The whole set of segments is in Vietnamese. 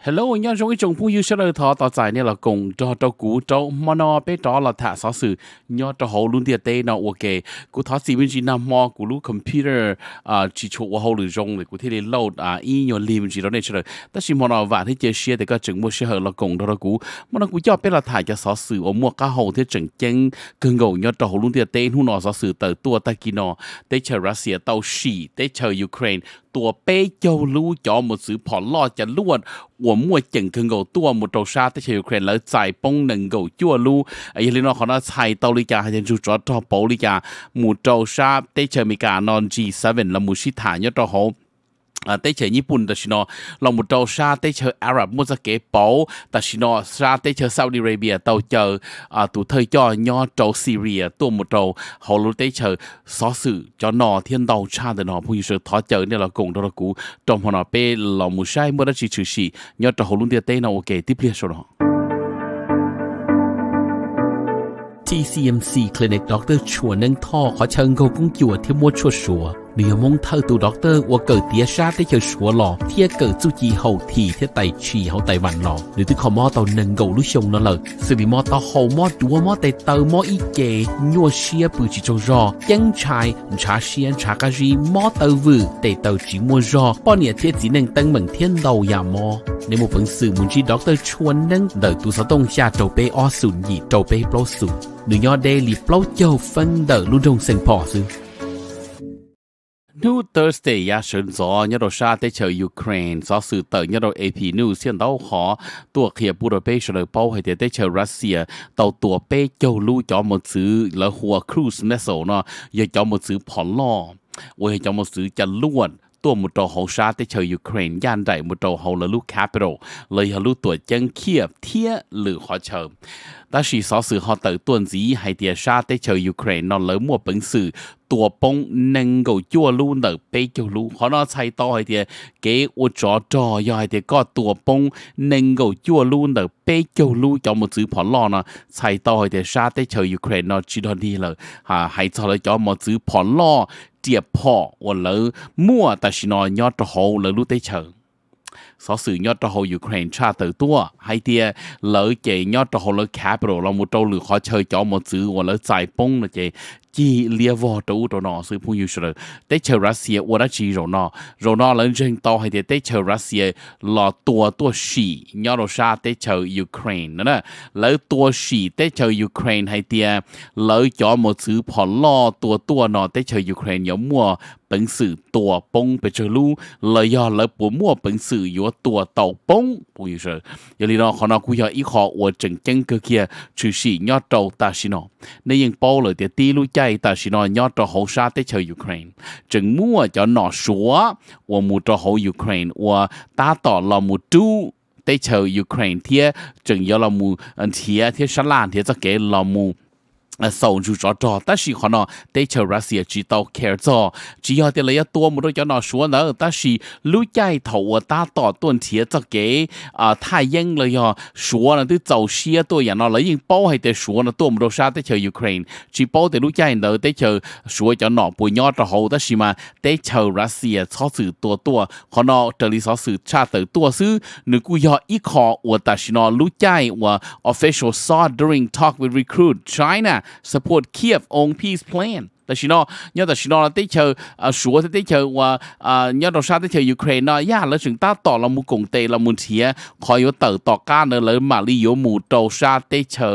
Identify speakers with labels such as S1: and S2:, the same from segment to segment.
S1: Hello, nhân trong cái chồng phu yêu sẽ lời thọ tỏ giải này là cùng cho cho cú cho mà nó bé đó là thả sáu sử nhớ cho hậu luôn tiệt tê nó ok cú thọ xì bên chỉ nằm mò cú lú computer à chỉ chỗ của hậu lười rong để cú thiết lên load à y nhớ lim chỉ đó này chơi tất nhiên mà nó vạn thế chơi xe thì các chừng mua xe hở là cùng đó đó cú mà nó cú cho bé là thả cho sáu sử ở mua cá hậu thế chừng chân cưng gầu nhớ cho hậu luôn tiệt tê hú nó xóa sử tới tua ta kia nó tới chờ Russia tàu xì tới chờ Ukraine ัวเป้เจ้ารู้จอมสือผ่อนล่อจะลวด我莫整坑狗多莫找啥的，就看了在帮能够做路，哎呀，你那可能菜刀里家还是就找找包里家，莫找啥的，就没干 non G seven 了，莫是谈要找好。à tới chơi nhật bản đó nó lòng một trâu xa tới chơi Ả Rập, muốn ra kế bố ta chỉ nó xa tới chơi saudi arabia tàu chờ à tụ thời cho nho trâu syria tụ một trâu họ luôn tới chơi xó sự cho nó thiên đầu cha để nó bây giờ thọ chờ nên là cùng đó là cũ trong họ nó pe lòng một sai mới đó chỉ trừ sĩ nho trâu họ luôn tiệt tây nó ok tiếp liên sau đó TCMC Clinic Dr. Chua Nâng Tho có chân cầu cũng chùa thêm mua chua chùa nếu mong thơ tụ đọc tơ của cờ sát để chờ sủa lò thia cờ chú chi thì thế tài chỉ hậu tài vạn lò nếu tôi mò tàu nâng gầu lúc sông nó lợ sự bị mò tàu hậu mò chúa mò tài tờ mò ý kề nhua xia bự chỉ cho rò chân chai chả xia chả cá mò tàu vự tài tàu chỉ mua rò bao nhiêu thiết chỉ nâng tăng mừng thiên đầu nhà mò nếu một phần muốn chi đọc chuan nâng đợi tụ sáu tông cha trầu bê o sùn gì trầu bê bô sùn nếu nhỏ đê lì bô châu phân đợi luôn trong sân นู w Thursday ยาเชิญซอนโรชาเตเชยยูเครนซอสื่อเตอยโรเอพีนูเซียนเต้าขอตัวเขียบูโรเปเฉลยเป้าให้เตเชยรัสเซียเต่าตัวเป้เจ้าลู่จอมมดซื้อและหัวครูสเนโซเนาะยาจอมมดซื้อผ่อนล่อเว้ยจอมมดซื้อจะล้วนตัวมุดโตของชาติเชยยูเครนย่านใดมุดโตของละลูกแคปิโอลเลยฮัลูตัวจังเขียบเทียหรือขอเชิญ但是少数学到段子还跌下得求 Ukraine 那老莫本事。ตัวปงนึงก็ยั่วลู่หนึ่งไปก็ลู่เขาน่าใช้ต่อให้เดียเกี่ยวจอจอยให้เดียก็ตัวปงนึงก็ยั่วลู่หนึ่งไปก็ลู่จะมาซื้อผลล้อนะใช้ต่อให้เดียชาติเชียวยูเครนนอจีดอนดีเลยฮะให้ชาวเลยจะมาซื้อผลล้อเจียบพ่อวันเลยมั่วแต่ชินอยอดโหเลยลู่ได้เชิงสอสื่อยอดจะเขายูเครนชาติตัวให้เตียเลอเจยอดจะเขาเลอแคปิตอลเราหมดเราหรือเขาเชยจอหมดซื้อว่าเลอใจป้งนะเจ chỉ lia vò trụ rồi nó sư phụ yêu rồi tế chờ Russia ở đó chỉ rồi nó rồi nó lên trên tàu hay tế chờ Russia là tua tua xì nhỏ rồi sa tế chờ Ukraine nữa nè lỡ tua xì tế chờ Ukraine hay tia à, lỡ cho một sự phò lo tua tua nó tế chờ Ukraine nhỏ mua bệnh sự tua bông bị chờ lu lỡ do lỡ bố mua bệnh sự yếu tua tàu bông phụ yêu rồi giờ lý nó khó nó cũng do ý khó ở chân chân cơ kia trừ xì nhỏ tàu ta xì nó nên yên bao lời tia ti lưu chạy ta chỉ nói nhớ cho hậu sa tới chơi Ukraine chừng mua cho nó xóa, và mua cho hậu Ukraine và ta tỏ là mua chú tới chơi Ukraine thì chừng giờ là mua thì thì sản lan thì cho cái là mua ส่งจู่จอดแต่สิขอนะแต่ชรัสเซียจีตเคคร์จอจีเอเดต่ละยตัวมันยะน่ชัวน์นะแต่สิลู่ใจถาวตาต่อต้นเทียจะเก๋อ่าท้ายยังเลยอะชัวร์นะที่เจ้าเชียตัวอย่างนอ้แล้วยิงป้าให้เต่ชัวร์นะตัวมุดชาแต่ชยูเครนจีป้าเตลู่ใจเนอะแต่ชชัวนจะหนอปุยยอดจะหูแต่สิมาแต่ชรัสเซียซอสื่อตัวตัวขอนะเจริซอสื่อชาติตัวซื้อหนึ่งกูยออีคออวดแต่สินอลู่ใจว่า official saw during talk with recruit China support Kiev on peace plan. แต่ชินอเนี่ยแต่ชินอเราได้เจออ่าสัวได้เจอว่าอ่าเนี่ยเราชาได้เจอยูเครนเนาะยากแล้วถึงต้าต่อเรามุกงเตเรามุนเทียคอยอยู่เติร์ต่อก้านเนอะเลยมาลีโยมูโตชาได้เจอ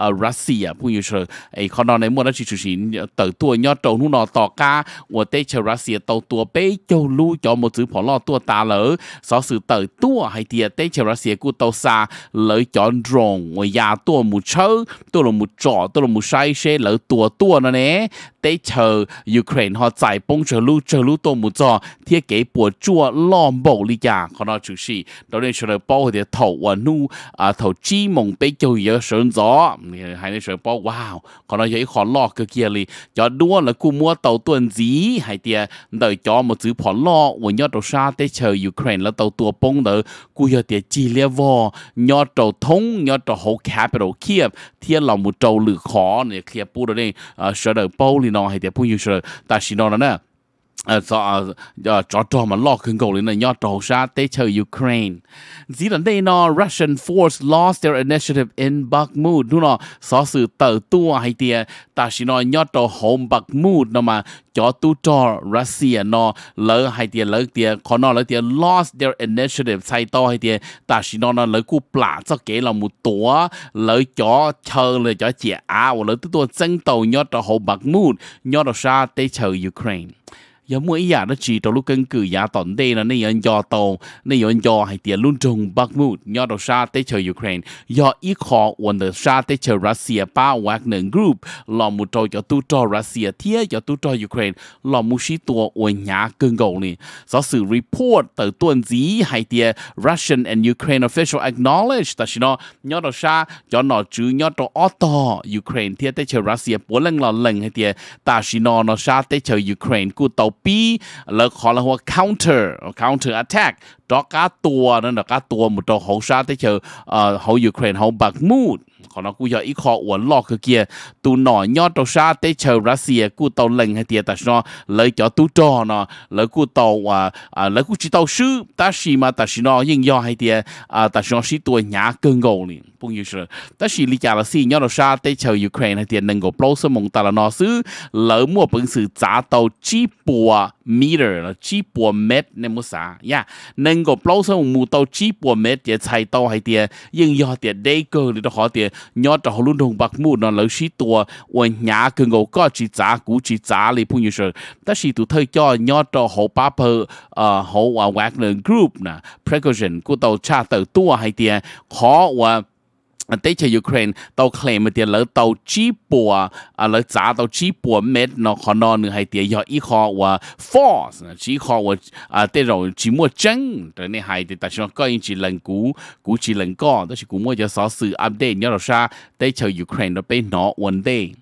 S1: อ่ารัสเซียผู้อยู่เชอไอ้คนนอนในมวดนั้นชิชูชินเติร์ตัวเนี่ยโตนู่นนอต่อก้าว่าได้เจอรัสเซียโตตัวเป้เจ้าลู่จอมซื้อผอลอตัวตาเลยสอสื่อเติร์ตัวให้เตียได้เจอรัสเซียกูโตซาเลยจอนดรงว่ายาตัวมุเชอตัวลมุจ่อตัวลมุไซเช่เลยตัวตัวนั่นเองเต้ lấy chờ Ukraine họ giải bông chờ lưu chờ lưu tô mù cho thiết kế bùa chua lo bộ lý giả còn nói chú sĩ đó nên sửa bao thì thầu và nu à thổ chi mong bê châu giờ sơn gió hay nên sửa bao wow còn nó giấy khó lo cơ kia li cho đua là cú mua tàu tuần gì hay tia à, đợi cho một chữ phỏ lo của nhớ đầu xa tới chờ Ukraine là tàu tua bông đỡ cú giờ tia chi lia vò nhớ đầu thống nhớ đầu whole capital Kiev thiết lòng một trâu lử khó này kia bù đó nên sửa đợi bao li nó 是的，朋友说，但是呢，那。cho ờ, ờ, cho trò mà lo khưng cầu lên này nhớ trò sa tế chờ Ukraine. Dĩ lần đây nó Russian force lost their initiative in Bakhmut. Nó nó sở sự tờ tua hay tia ta chỉ nói nhớ trò home Bakhmut nó mà cho tu trò Russia nó lỡ hay tia lỡ tia có nó lỡ tia lost their initiative say to hay tia ta chỉ nói nó lỡ cú plả cho kể là một tổ lỡ cho chờ lỡ cho chị à lỡ tu tua dân tàu nhớ trò home Bakhmut nhớ trò sa tế chờ Ukraine mỗi nó 有 mỗi 一日都 chỉ 到 lúc cân cử giá tổn đề là nên do tàu nên do do hay tiền luôn trùng bắc mút do đầu xa tới chờ Ukraine do ít khó ổn được xa tới chờ Russia ba hoặc nền group lò một trò cho tu cho Russia thiết cho tu cho Ukraine lò một sĩ tua ổn nhà cân cầu này do sự report từ tuần dí hay tiền Russian and Ukraine official acknowledge ta chỉ nó do đầu xa cho nó chứ do trò auto Ukraine thiết tới chờ Russia bốn lần lò lần hay tiền ta chỉ nó nó xa tới chờ Ukraine của tàu ีแล้วขอละหัว counter counter attack ดอกกาตัวนั่นดอกกาตัวมุดดอกของชาติเชอเขาอเขายูเครนเขาบักมูดขอนากูอยากอีขออวนลอกคือเกียตูหน่อยอดตัวชาเตเชอรัสเซียกูเตาเล็งให้เตียแต่ชนเลยจอตูจอเนาะแล้วกูเตาว่าอ่าแล้วกูจิตเตาชื่อตาชีมาตาชีนอยิ่งยอให้เตียอ่าตาชนชีตัวหยาเกินกงนี่ปุ่งอยู่เชอตาชีลิจารัสเซียยอดตัวชาเตเชอยูเครนให้เตียหนึ่งก็ปล้สมองตาละนอซื้อแล้วมั่วปึงสื่อจ้าเตาจีปัว meter 啦，幾百米你冇啥呀？能夠保證冇到幾百米嘅菜刀係啲，應要啲地溝你都好啲，要到好多同白木那老師多，我 nhà 佢個個住渣古住渣你朋友說，但是都睇叫要到好巴坡，呃，好啊 Wagner Group 呢，Precision 嗰度差到多係啲，可我。对着 Ukraine 到 claim 啲老到基波啊，老查到基波 med 那可能你係啲要依靠我 force，依靠我啊，對住寂寞真，對你係啲，但是我個人只能估估只能講，但是估我就少數 update 你老啥對着 Ukraine 都被拿穩定。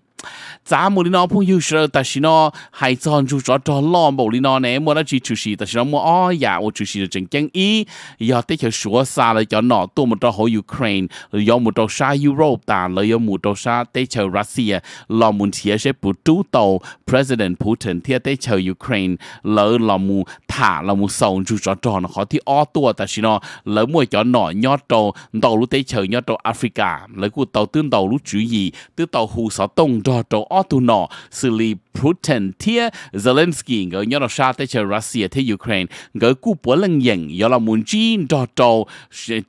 S1: 咱们的那朋友说，但是呢，还赞助着着老某的那呢，莫那去出事，但是呢，莫哎呀，我出事真惊伊，要得去说啥了，要那多么着好 Ukraine，要么着啥 Europe，但了要么着啥得去 Russia，老们提些不主导 President Putin 提得去 Ukraine，了老母他老母送住着着呢，好提二多，但是呢，了莫要那要着到路得去要到 Africa，了个到等到路注意，等到湖少东着。to Otuno, sleep. Putin tia Zelensky ngỡ nhớ là xa tới chờ Russia tới Ukraine ngỡ cú bữa lần dần do là muốn chi đo đồ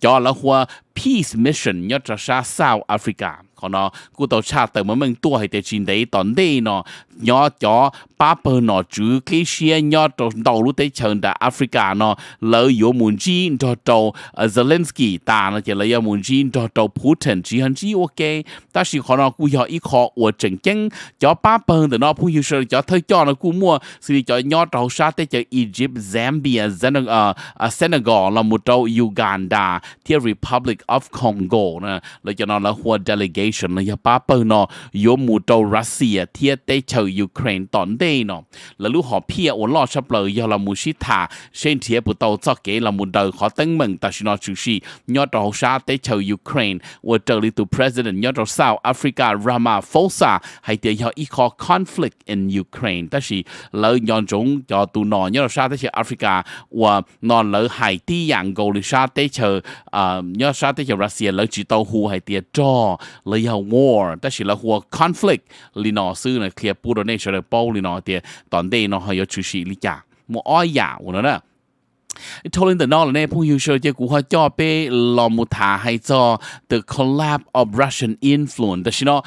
S1: cho là hoa peace mission nhớ là sao South Africa còn nó cú tàu xa tới mấy mình tua hay tới chín đấy tòn đây nó nhớ cho ba bờ nó chứ cái xe nhớ đồ đầu lúc tới chờ đã Africa nó lỡ yếu muốn chi đo đồ ờ, Zelensky ta nó chỉ là yếu muốn chi đo đồ Putin chỉ hơn chi ok ta chỉ còn nó cú yếu ít khó ở chừng chừng cho ba bờ nó Putin hiểu sự cho thời cho nó cú mua sự lý cho nhỏ trâu sa tới cho Egypt Zambia Senegal Senegal là một trâu Uganda the Republic of Congo nè là cho nó là hoa delegation là ya papa nó yo một trâu Russia thì tới cho Ukraine tận đây nó là lúc họ pia ổn lo sắp lời do là một xí thả trên thì bộ tàu cho kế là một đời khó tấn mừng ta xin nó chú sĩ nhỏ trâu sa tới cho Ukraine và trợ lý tụ president nhỏ trâu South Africa Rama Fosa, hay tiếng họ ít khó conflict in Ukraine ta chỉ lỡ nhon chúng cho tụ nọ nhớ sa ta chỉ Africa và nọ lỡ Hải Ti dạng cầu lịch sa tế chờ à, nhớ sa tế chờ Russia lỡ chỉ tàu Hu Hải Ti cho lỡ yêu war ta chỉ là hùa conflict li nọ sư này kia pu đồ này chờ được bao lì nọ tiệt tòn đây nó hơi có chú sĩ lý chả một oi giả của nó ทอลินเดอร์นอลเนี่ยพวกยูเชอร์เจกูเอจ่อเป้ลอมุทาให้จอ the collapse of Russian influence แต่ชินอ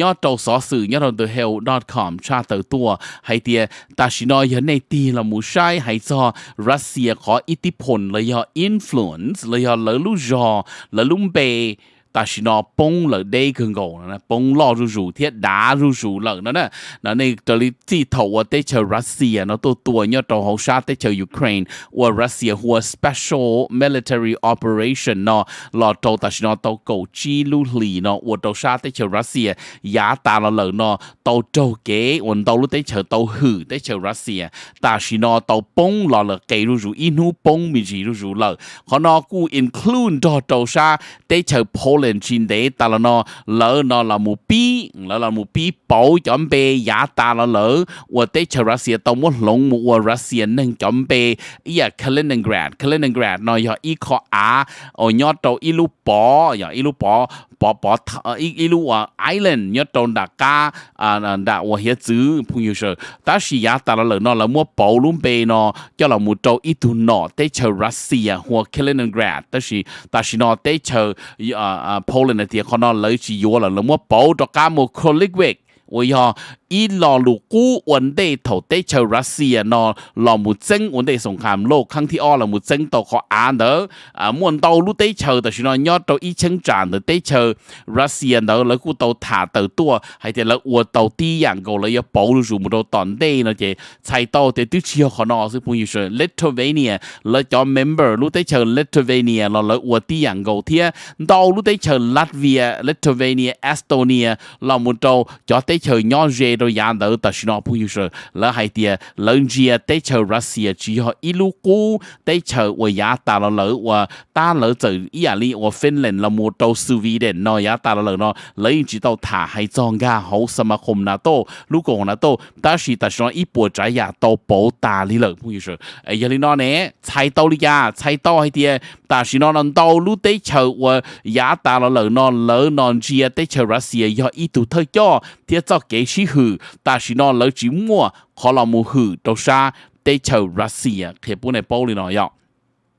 S1: ยอดตัวสอสื่อยอด the hell dot com ชาเตอร์ตัวให้เตียตาชินอยันในตีลอมูใช้ให้จอรัสเซียขออิทธิพลเลยยอนฟลูเอนซ์เลยยอเลลุจอเลลุมเป但是呢，崩了这个狗呢，崩老入入天打入入了呢呢，那那这里地头我得求 Russia 呢都多呢都好杀得求 Ukraine 或 Russia 或 special military operation 呢，老都但是呢都狗记录里呢，我都杀得求 Russia 也打了了呢，都周给我都路得求都去得求 Russia，但是呢都崩了了给入入一路崩米入入了，可能故 include 到都杀得求 Poland lên trên để ta là nó lỡ nó là một bí lỡ là một bí bảo chuẩn bê giá ta là lỡ và tế chờ Russia tao muốn lồng một và Russia nên chuẩn bị iya Kaliningrad Kaliningrad nó giờ ít khó á ở nhớ tàu ít lúc bỏ giờ ít lúc bỏ bỏ bỏ ít ít ở island nhớ tàu đã cá à đã ở hiện chữ phun yêu sơ ta sĩ giá ta là lỡ nó là mua bảo lũng bê nó cho là một tàu ít tu nọ tế chờ Russia hoặc Kaliningrad ta sĩ ta sĩ nó tế chờ à Poland thì con nó lấy chỉ yếu là nó mua bảo cho cá mua colleague vậy họ อีหลอลูกู้วันเดย์ถอดเดชรัสเซียนอหลอมุเจงวันเดย์สงครามโลกครั้งที่อ้อหลอมุเจงตัวขออ่านเด้ออ่ามวนตัวลูเดชแต่ชินอยอดตัวอีเชงจานเดเดชรัสเซียนเด้อแล้วกูตัวถาตัวตัวให้เดี๋ยวเราอวดตัวตีอย่างกูเลยอย่าปูรูจูมุตัวตอนเดย์นะเจ๊ใช่ตัวเดี๋ยวติเชียวขอนอซึ่งพูดอยู่เชิญเลตเทเวเนียแล้วจอมเมมเบอร์ลูเดชเลตเทเวเนียเราเลยอวดตีอย่างกูเทียตัวลูเดชลัตเวียเลตเทเวเนียเอสโตเนียเรามุตัวจอเดชยอดเจ chế độ nhà nợ ta xin nó phụ yêu rồi lỡ hai tiền lớn chia tế chờ Russia chỉ họ ít lúc cũ tế chờ và nhà ta là lỡ và ta lỡ từ Italy và Finland là một đầu Sweden nó nhà ta là lỡ nó lấy chỉ tàu thà hai trong ga hậu sớm mà không nà tô lúc còn nà tô ta chỉ ta xin nó ít bộ trái nhà tàu bảo ta lý lỡ phụ yêu rồi ấy giờ lý nó nè chạy tàu lý nhà chạy tàu hai tiền ta xin nó nằm tàu lúc tế chờ và nhà ta là lỡ nó lỡ non chia tế chờ Russia do ít tụ thời cho thì cho kế chi hư hử ta chỉ nó lỡ chỉ mua khó là mua hử đâu xa tây chầu Russia thì bữa này bao lì nó yọ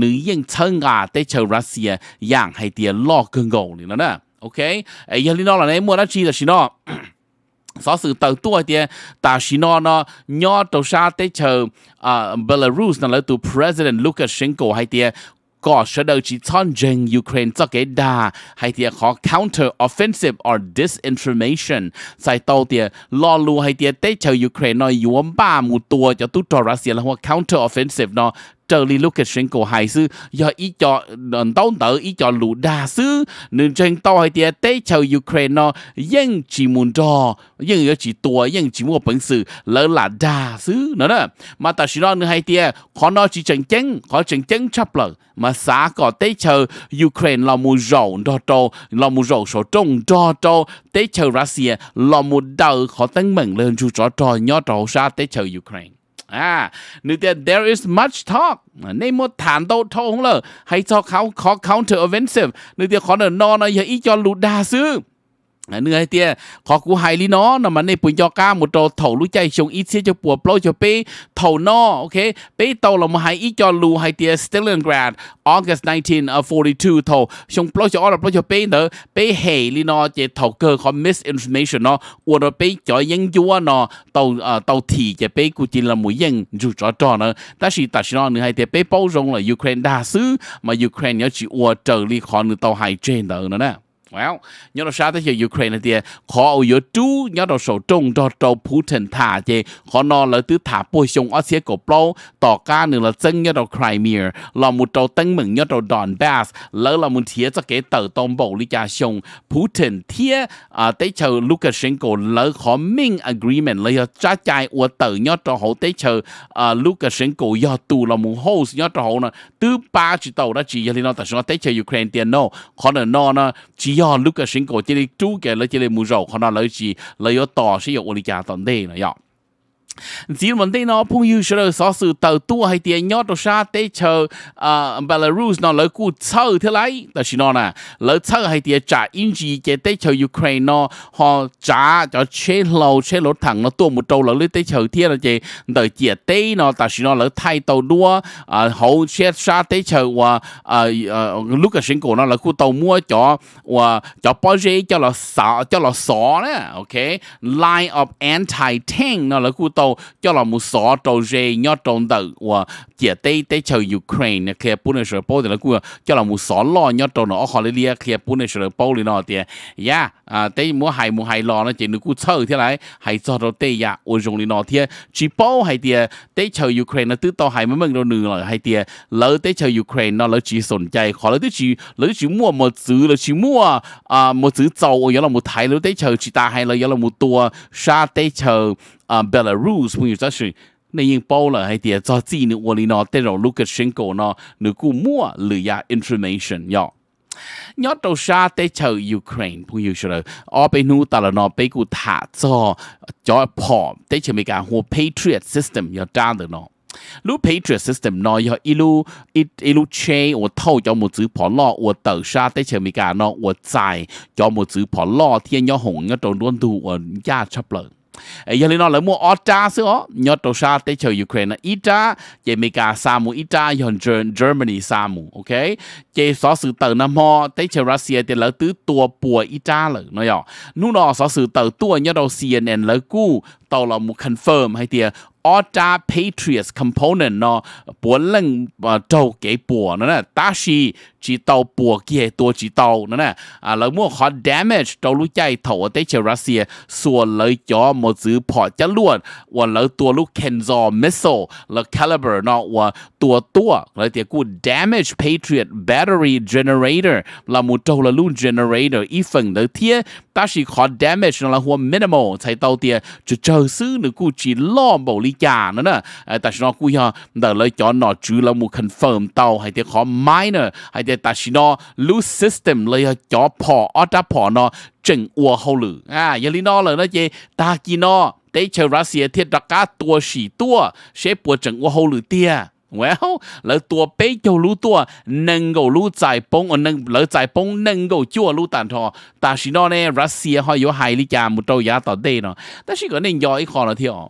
S1: หนึ่งยิ่งเชิงอาเตเชอรัสเซียอย่างให้เตียลอกเกินโกนี่นะนะโอเคไอ้ยันนี่นอกหลังนี้มัวนัชีแต่ชินอสอสื่อเติตัวเดียตาชินอนอย่อตัวชาเตเชออ่าเบลารุสนั่นแล้วตัว president ลูกาเชนโกให้เตียก็เสนอชิชอนเจงยูเครนจะเกดาให้เตียขอ counter offensive or disinformation ใส่เตาเตียลอลูให้เตียเตเชอยูเครนนอยยวมบ้ามูตัวจะตุตรัสเซียแล้วว่า counter offensive นอ trở đi lúc cái cổ hải sư do ý cho đón ờ, tớ ý cho lũ đa sư nên trên tàu hay thì tế Ukraine nó chỉ muốn cho dân ở chỉ tua dân chỉ muốn bản sự lỡ là đa sư nữa đó mà ta chỉ nói nữa hay khó nó chỉ chẳng chắn khó chẳng chắn chấp lỡ mà xã có tế chào Ukraine là một rầu đo trâu là một rầu số trông đo trâu tế chào Russia là một đời khó tăng mừng lên chú trò trò nhỏ trò xa tế Ukraine à nữ tiên there is much talk nên một thản đâu thâu không lờ hay cho khảo khó counter offensive nữ tiên khó nở no nó giờ ít cho lụt đa xứ nữa hay tia khó cú hay lý nó nó mà này bùn cho ca một trò thầu lũ chạy xuống ít xíu cho bùa plo cho bê ok bê tàu là một hay ít cho lù hay tia Stalingrad August 1942 ờ, thầu xuống plo cho ở plo cho bê nữa bê hệ lý nó chỉ cơ có misinformation nó uổng rồi bê cho những chúa nó tàu ờ, tàu thì chỉ bê cũng chỉ là mũi dân dù cho trò nữa ta chỉ nữa hay tia bê bao rong là Ukraine đa sứ mà Ukraine nhớ chỉ uổng trở lý khó nữa tàu hay nữa nè Well, nhớ đâu sao tới giờ Ukraine thì khó ở giữa chú nhớ đâu sổ trung cho trâu Putin thả chứ khó nó là tứ thả bôi sông ở xế cổ bầu tỏ ca nữa là dân nhớ đâu Crimea là một trâu tân mừng nhớ đâu Donbass lỡ là một thiế cho cái tờ tông bầu lý cha sông Putin thiế à tới chờ Lukashenko lỡ khó minh agreement lấy trả chạy của tờ nhớ đâu hậu tới chờ à Lukashenko do tù là một host nhớ đâu hậu nè tứ ba chỉ tàu đó chỉ giờ thì nó tại sao tới chờ Ukraine tiền nó khó nữa nó nó chỉ do lúc cái sinh cổ chỉ là chú cái lấy chỉ là mua rau họ nói là gì lấy do tỏ sẽ dùng ô lý cha tận đây là do chỉ vấn đề nó phong yêu sửa sở sự tàu tua hay tiền nhót đồ sa tế chờ à, Belarus nó lấy cụ sơ thế lấy là chỉ nó nè lấy sơ hay tiền trả in gì cái tế chờ Ukraine nó họ trả cho chế lâu chế lỗ thẳng nó tua một trâu lấy tế chờ thiên là gì đợi chia tế nó là chỉ nó lấy thay tàu đua hậu chế sa tế chờ và lúc cái sinh cổ nó là khu tàu mua cho và cho bao giờ cho là sợ cho là sọ nè ok line of anti tank nó là khu tàu tàu cho là một số tàu rê nhớ trong tàu và chỉ tây tây chờ Ukraine kia bún này sửa thì là cua cho là một số lo nhớ trong nó họ lấy lia kia bún này sửa bao thì nó tiền, ya à tây mua hai mua hai lo nó chỉ được cua chờ thế này hay cho tàu tây ya ôi dùng thì nó tiền, chỉ bao hay thì tây chờ Ukraine nó tự tàu hay mấy mình đâu nửa rồi hay thì lỡ tây chờ Ukraine nó lỡ chỉ sốn chạy họ lỡ chỉ lỡ chỉ mua một thứ, lỡ chỉ mua à một thứ dầu ở là một thái lỡ tây chờ chỉ ta hay là là một tua sa tây chờ 啊 Belarus 朋友在是。你用包了，还得早记呢。我哩呢，带上 Lukashenko 呢，你顾莫了呀 information 要。nhớ đầu xa tới chờ Ukraine cũng như là ở bên nu ta là nó bên cụ thả cho cho bỏ tới chờ mấy cái hồ Patriot system nhớ trang được nó lúc Patriot system nó nhớ ilu ilu che của thâu cho một chữ bỏ lọ của tờ xa tới chờ mấy cái nó của dài cho một chữ bỏ lọ thì nhớ hùng nhớ tròn luôn đủ của gia chấp lợi giờ lên nó là mua ở cha xưa nhớ tổ sa tới Ukraine ít cha chỉ mấy cả Germany sa ok chỉ số sự tờ năm ho tới chờ Russia thì lỡ tứ tua bùa ít cha lỡ nó nhỏ nu nó số sự tua nhớ đâu CNN lỡ cú tàu là một confirm hay tiề Oda Patriots component nó bộ lần đầu cái bộ nó nè ta chỉ chỉ tàu bộ kia tổ chỉ tàu nó nè à lời mua họ damage tàu lúc chạy thầu ở tây triều Russia xua lời cho một dữ bỏ chả luôn và lời tua lúc Kenzo missile lời caliber nó và tua tua lời tiệt cú damage Patriot battery generator là một tàu là luôn generator ít phần lời thiệt ta chỉ họ damage nó là hoa minimal thấy tàu tiệt chỉ chờ xứ nữa cú chỉ lo bảo lý cha nữa nè ta xin nó cúi ha đờ lấy cho nó chứ là một confirm tàu hay thì khó mãi nè hay thì ta xin nó loose system lấy cho phò ở ta phò nó chỉnh ua hậu lử à giờ lý nó là nó chế ta chỉ nó để chờ Russia thiết đặc cá tua xỉ tua sẽ bùa chỉnh ua hậu lử tia well tua tua, nâng ờ, nâng nâng nó nó, nó russia yếu lý giá ta có nên แล้วตัวเป๊ะจะรู้ตัวนึงก็รู้ใจปงอันนึงแล้วใจปงนึงก็จั่วรู้ตันทอแต่สิโนเนี่ยรัสเซียเขาอยู่ไฮลิจามุโตยาต่อเดนเนาะแต่สิก็เนี่ยย่ออีกข้อเนาะที่อ๋อ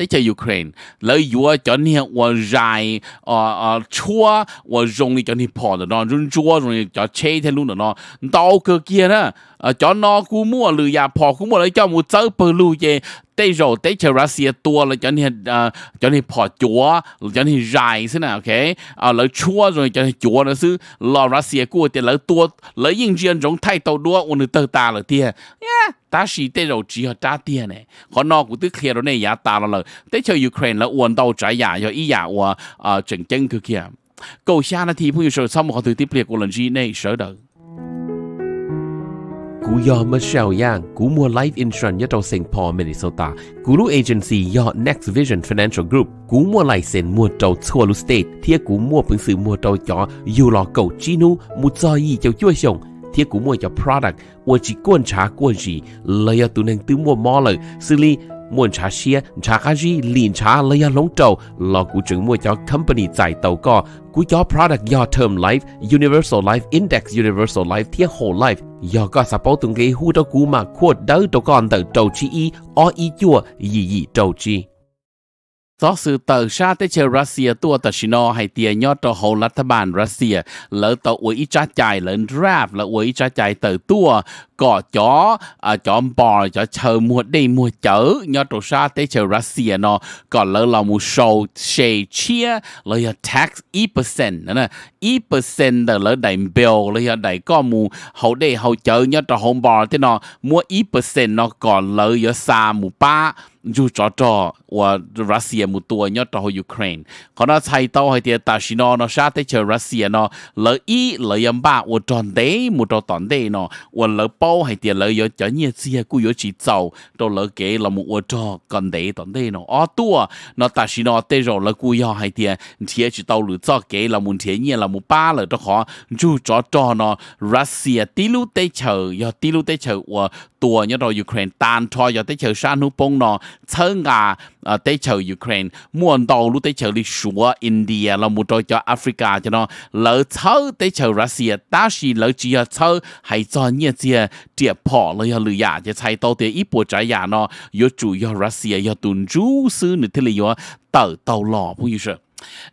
S1: tới chơi Ukraine lấy dùa cho ni và dài ờ ờ chua và dùng cho ni bỏ được nó run chua rồi cho chê thêm luôn được nó đau cơ kia đó ờ, cho nó cú mua lừa nhà bỏ cú mua lấy cho một tớ bờ lù về tê rồi tê cho ra xìa tua là cho nên cho nên bỏ chúa cho nên dài thế nào ok à lỡ chúa rồi cho nên chúa nó sư lo ra xìa của tiền lỡ tua lỡ yên chuyên giống thay tàu đua ôn tơ ta là tiền yeah ta chỉ tê rồi chỉ họ trả tiền này họ nó cũng tức kia rồi này giá ta là lỡ tê cho ukraine là uốn tàu trái giá cho ý giá của uh, à, chỉnh chân cứ kia cầu xa là thì phụ nữ sau một họ từ tiếp liệt của lần gì này sở đời กูยอมมาเชลย่างกูมัว life insurance ยะเจ้าเซงพอเมดิโซตากูรู้ agency ยอ next vision financial group กูมัวไลเซนมัวเจ้าทั่วลุสเตทเทียกูมัวปึงสือมัวเจ้าจออยู่หลอเก่าจีนูมุจอยีเจ้าจ้วยชงเทียกูมัวเจ้า product อวจีก้วนชาก้วนจีเลยตุนังตื้อมัวมอเลยสิลี muốn trả xe trả cái gì liền trả lấy lóng trâu, là của chứng mua cho company giải tàu co của cho product do term life universal life index universal life thiết whole life do có support từng cái hú cho cú mà quote đó đó còn tờ trâu chi y o y chua gì gì trầu chi giáo sư tờ sa tế chơi Russia tua tờ xin nó hay tiền nhớ hậu lát bàn Russia lỡ tờ ủy ít chạy lỡ draft lỡ ủy ít chạy tờ tua có chó à, chó bò chó chờ mua đi mua chở nhớ cho sa tế chơi Russia nó còn lỡ là show xe chia tax ít percent nữa nè ít percent là lỡ đại bill lỡ là đại có mù hậu đi hậu chở nhớ cho hậu bò thế nó mua ít percent nó còn lỡ là xa mù ba dù cho ว่ารัสเซียมุตัวย่อต่อยูเครนเขาเนาะใช้ตัวให้เตียตาชินอเนาะชาติเจอรัสเซียเนาะเลยอีเลยยังบ้าว่าจอนเดมุตัวตอนเดเนาะว่าเลยเป้าให้เตียเลยยอจะเนี่ยเสียกูยอจีเจ้าตัวเลยเก๋ละมุว่าจอกันเดตอนเดเนาะอ๋อตัวเนาะตาชินอเตจอเลยกูยอให้เตียเทียจีเจ้าหรือเจ้าเก๋ละมุนเทียเนี่ยละมุป้าเลยต้องขอจู่จอจอเนาะรัสเซียติลูเตเชอยอติลูเตเชอว่าตัวเนี่ยเรายูเครนตานทอยอยู่ที่เชอชานุปงนอเชิงอ่ะเอ่อที่เชอยูเครนม่วนดองรู้ที่เชอลิชัวอินเดียเรามุดตัวจอแอฟริกาจะเนาะแล้วเชอที่เชอรัสเซียตาชีแล้วจีเชอให้จอเนี่ยเจียเจียพอเลยหรืออยากจะใช้ตัวเตียอีปัวใจยาเนาะยจูยรัสเซียยตุนจูซื้อหนึ่งที่เลยยเต่าเต่าหล่อผู้อยู่เชอ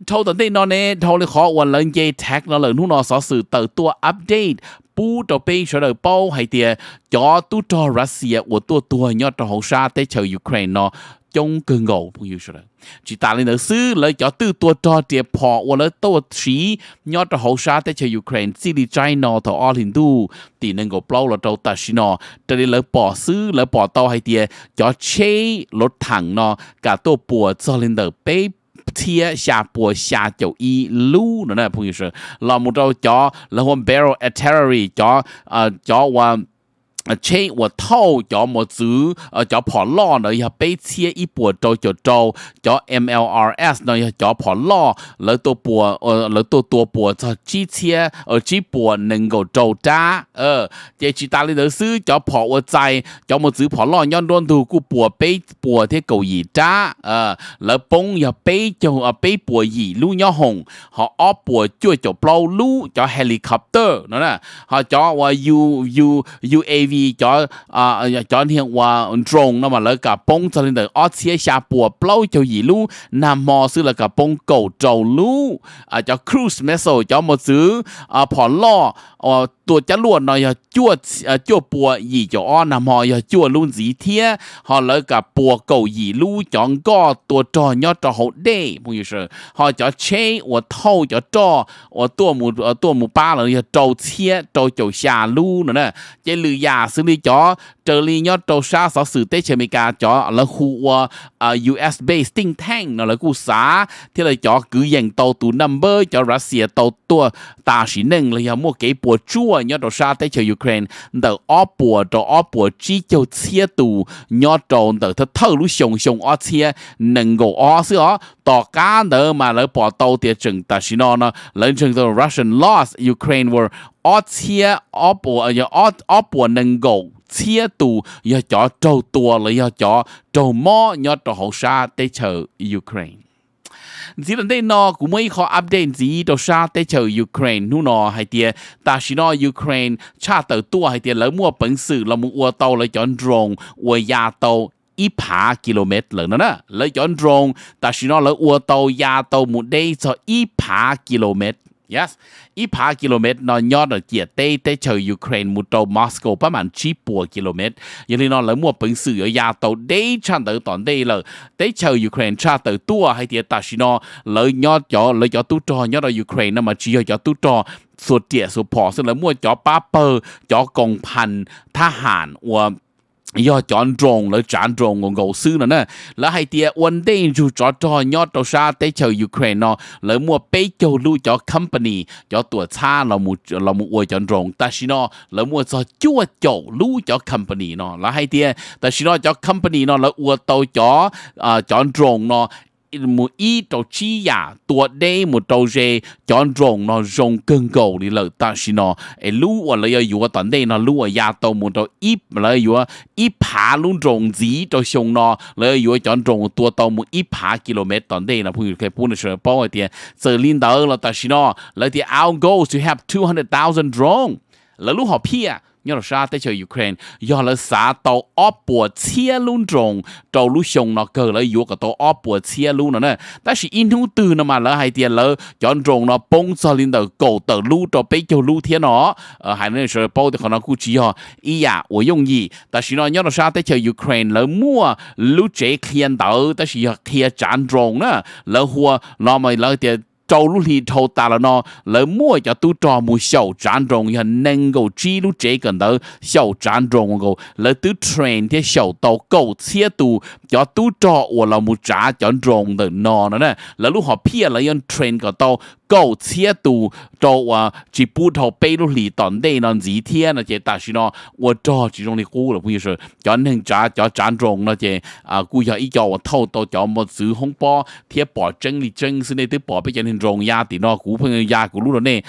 S1: ทอตันเต้นอนเน่ทอเลยขอวันเลยเยแท็กเราเลยนู่นนอสอสื่อเติตัวอัปเดต不着被说了包还的，叫都找 Russia，我多多要找好沙在找 Ukraine 咯，中更牛朋友说了，只打了那事了，叫都多找点破，我了多起要找好沙在找 Ukraine，这里 China 到阿林都，第能够包了找达西呢，这里了 bỏ sự 了 bỏ 到还的，叫切了糖呢，cả tổ bộ cho lên đầu baby。贴下拨下就一路了呢，朋友说，老木州叫，然后 barrel a terry 叫，呃叫我。呃，切我套叫么子？呃，叫跑老呢，要被切一波招就招，叫 MLRS 呢，要叫跑老，了多波呃，了多多波，这几切呃几波能够招扎，呃，这其他的都是叫跑我在，叫么子跑老，要乱头古波被波的狗一扎，呃，了崩要被就呃被波一路要红，好二波就就跑路叫 helicopter，呢呢，好叫我 U U U A V。伊在啊在天话中，那么那个崩在的二切下波 blow 就一路，那么是那个崩狗走路啊叫 cruise missile 叫么子啊跑落哦ตัวจะลวดเนาะอย่าจวดเอ่อจวดปัวหยีจ่ออนำหออย่าจวดลุ่นสีเทียหอเลยกับปัวเก่าหยีลู่จองก็ตัวจอยอดจอหดเด้พงอยู่เชอหอจอเชว่าเท่าจอจอว่าตัวหมูตัวหมูป้าเลยอย่าจอเชียจอจอชาลู่เนาะเจลือยา xử lý cho trợ lý nhớ trâu sa sở sự tế chế mỹ cả cho là khu uh, ờ, ờ, US based think tank nó là khu xã thì là cho cứ dành tàu tụ number cho Russia tàu tua ta sĩ nâng là mua cái bùa chua nhớ trâu sa tế chế Ukraine đầu ó bùa trâu ó bùa chi cho chia tù nhớ trâu đầu thật thâu lúc sông sông ó chia nâng gồ ó sữa tỏ cá nữa mà lỡ bỏ tàu tiệt chừng ta sĩ nó nó lỡ chừng Russian lost Ukraine were ó chia ó bùa ờ, ó bùa nâng cho 能够切度要叫做多了，要叫做么，要做好啥得求 Ukraine。chỉ là đây nó cũng mới có update gì đâu xa tới chờ Ukraine nu nó hay tiền ta chỉ nó Ukraine cha tờ tua hay tiền lấy mua bẩn sự là mua ua tàu lấy chọn drone ua ya tàu ít km lỡ nó nè lấy chọn drone ta chỉ nó lỡ tàu ya tàu một đây cho ít km Yes. Ít km nó nhỏ được chia tây tây chờ Ukraine một tàu Moscow bắt màn km. Nhưng thì nó lấy mua bình sự ở nhà đây chẳng tới toàn đây là tây chờ Ukraine cha tới tua hay thì ta xin nó lấy nhỏ cho lấy cho tu trò nhỏ là Ukraine nó mà chỉ cho tu trò สุดเจียสุดพอซึ่งแล้วมั่วจอป้าเปอร์จอกองพันทหารอว要转中了转中我俄斯了呢，那还啲稳定就转转要到啥地球 Ukraine 咯，那么北九路叫 company 叫多差了么了么我转中，但是呢，那么叫九九路叫 company 咯，那还啲，但是呢叫 company 呢，那我到叫啊转中咯，một ý trâu chi ya tua đê một trâu dê chọn rồng nó rồng cơn cầu đi lợ ta xin nó e lú ở lấy ở tận đây nó lú ở ya tàu một trâu ít lấy ở ít phá luôn rồng gì trâu xong nó lấy ở chọn rồng tua tàu một ít phá km tận đây là phụ cái phụ nữ sẽ bảo ở tiền giờ linh đó là ta xin nó lấy thì our goal to have 200,000 drone là lúc họ pia nhớ là sa tới chơi Ukraine do là xã tàu ốp chia luôn trồng tàu lúc sông nó cờ là yếu cái tàu ốp chia luôn nó nè ta chỉ in hữu từ nó mà lỡ hai tiền lỡ chọn trồng nó bông cho linh đầu cầu tờ lu cho bé cho lu thiên nó ở ờ, hai nơi rồi bao thì còn nó cứ chỉ họ ý à ủa dùng gì ta chỉ nói nhớ là sa tới chơi Ukraine lỡ mua lu chế khiên tàu ta chỉ khiên chán trồng nữa lỡ hùa nó mà lỡ tiền trâu lúc thì trâu ta là nó lỡ mua cho tu trò mua sầu trán rồng thì nâng gầu chi lúc chế cần đó sầu trán rồng gầu lỡ tu train thì sầu tàu cầu xe tu cho tu trò của là mua trả cho rồng từ nó nữa nè lỡ lúc họ pia là yên train cả tàu 高切度到啊，一步头背路里当地呢几天呢？这但是呢，我找这种的股了，朋友说，叫人家叫站中了这啊，股票一叫我偷到叫么子红包，贴保证的真是那对宝贝叫人中呀的呢，股朋友呀股路了呢。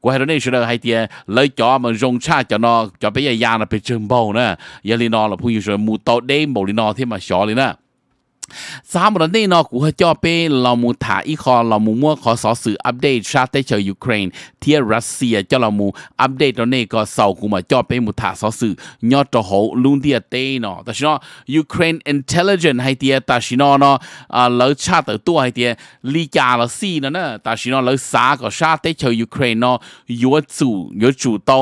S1: กูให้เราเนี่ยช่วยให้เดียเลยจอมันรงชาจอนอจอไปยายานะไปเจิมเบานะยาลีนอเราพูดอยู่เสมอมูโตเดมบลินอที่มาชอเลยนะสามประเด็นนอกูเฮจอเป้เรามูถาอีคอเรามูมั่วขอสอสื่ออัปเดตชาติเชยยูเครนเทียรัสเซียเจ้าเรามูอัปเดตตอนนี้ก็เสากูมาจอเป้มูถาสอสื่อยอดจะหูลุงเดียเต้นอแต่ชินอยูเครนอินเทลเจนให้เตียแต่ชินอนออ่าเราชาติตัวให้เตียลีกาเราซีนะเนอะแต่ชินอเราสาก็ชาติเชยยูเครนนอยัวจู่ยัวจู่โต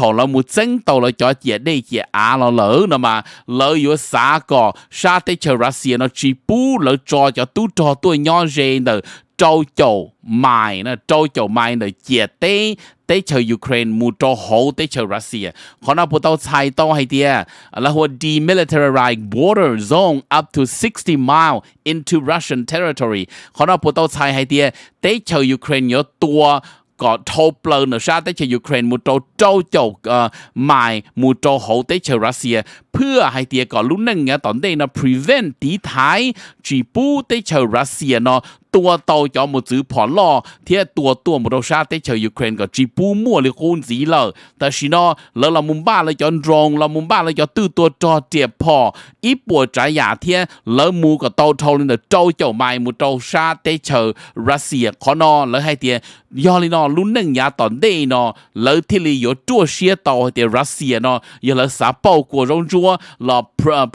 S1: ถอเรามูเจ้งโตเราจอเจียได้เจียอาเราเหลือนะมาเหลือยัวสาก็ชาติเชยรัสเซียนอจี bú lỡ cho cho tú cho tôi nho rê nờ trâu chầu mài nè trâu chầu mài nè chia tế tế chờ Ukraine mu cho hậu tế chờ Russia khó nào bộ tàu xài tàu hay tia là hồ demilitarized border zone up to 60 mile into Russian territory khó nào bộ tàu xài hay tia tế chờ Ukraine nhớ tua có thâu plơ nữa ra tới chơi Ukraine một trâu trâu chầu ờ, mài một trâu hậu tới chơi Russia nó prevent thái tới nó ตัวโตจอมจือผ่อนล่อเทียตัวตัวมรัสชาติเฉยยูเครนก็จีปูมั่วเลยคุณสีเลยแต่ชินอแล้วเรามุมบ้านเลยจอนรองเรามุมบ้านเลยจอตื้อตัวจอเจ็บพออีปวดใจหยาเทียแล้วมูก็โตเท่าเลยเด้อเจ้าเจ้าไม่มูเจ้าชาติเฉยรัสเซียขอนอแล้วให้เทียยอลีนอลุ้นหนึ่งยาตอนเดนอแล้วที่ลีอยู่จั่วเชียต่อเทียรัสเซียนอยาแล้วสาเป้ากัวรงจัวหล่อ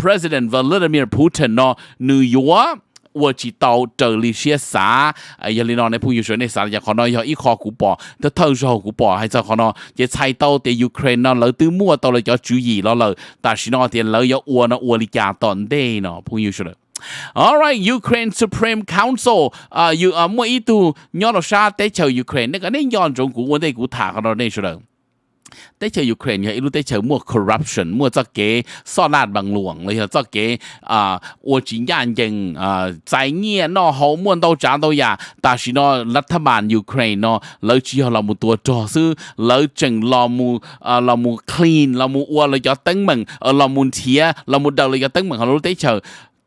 S1: president Vladimir Putin นอนิวยอร์ก我知道这里些啥，哎呀，你那那朋友说那啥，也可能要一块古巴，他偷说古巴，还是可能也猜到的 Ukraine 那老都摸到了要注意了了，但是那点老要我呢，我的家当的呢，朋友说了。All right, Ukraine Supreme Council 啊，有啊，莫一度，你要了啥？得叫 Ukraine 那个那样中国，我那股塔和到那说了。ได้เจอยูเครนเนี่ยรู้ได้เจอมั่ว corruption มั่วเจ้าเก๋ซ่อนลาดบางหลวงเลยเจ้าเก๋อ่าอวจินยานยิงอ่าใจเงี้ยนอหขาม่วเต้าจานเต้ายาตาชินอรัฐบาลยูเครนนอเแล้วจีเราเรามูตัวจอซื้อแล้วจึงเรามูอ่าเรามู clean เรามูอ้วนเลยจะตั้งมึงเออเรามูเทียเรามูเดาเลยจะตั้งมึงเขารู้ได้เจอ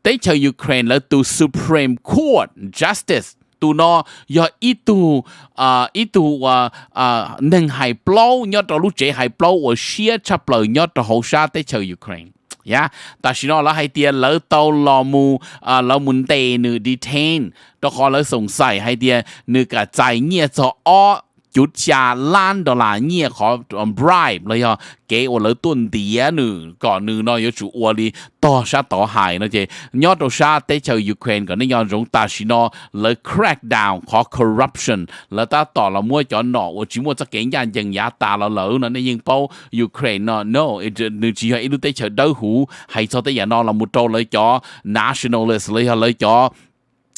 S1: ได้เจอยูเครนแล้วตัว supreme court justice tu no yo itu à itu à à nâng hải plow nhớ trò lúc chế hải plow ở xia chập lời nhớ trò hậu sa tới chờ Ukraine ยะแต่ชินอละให้เตียเลอเตาลอมู อ่าลอมุนเตนือดีเทนตะคอเลอสงสัยให้เตียนือกะใจเงียจออ就假烂的啦，你也好 bribe 了呀，给我了蹲地呢，搞呢呢有主我的多少多害呢这，你多少得叫 Ukraine 个，你要用大是呢了 crack down 和 corruption，了他到了么叫呢，我只么只给人家人家打了了呢，你用包 Ukraine 呢，no，你只要一路得叫豆腐，还做得人呢了么多了叫 nationalist 了了叫。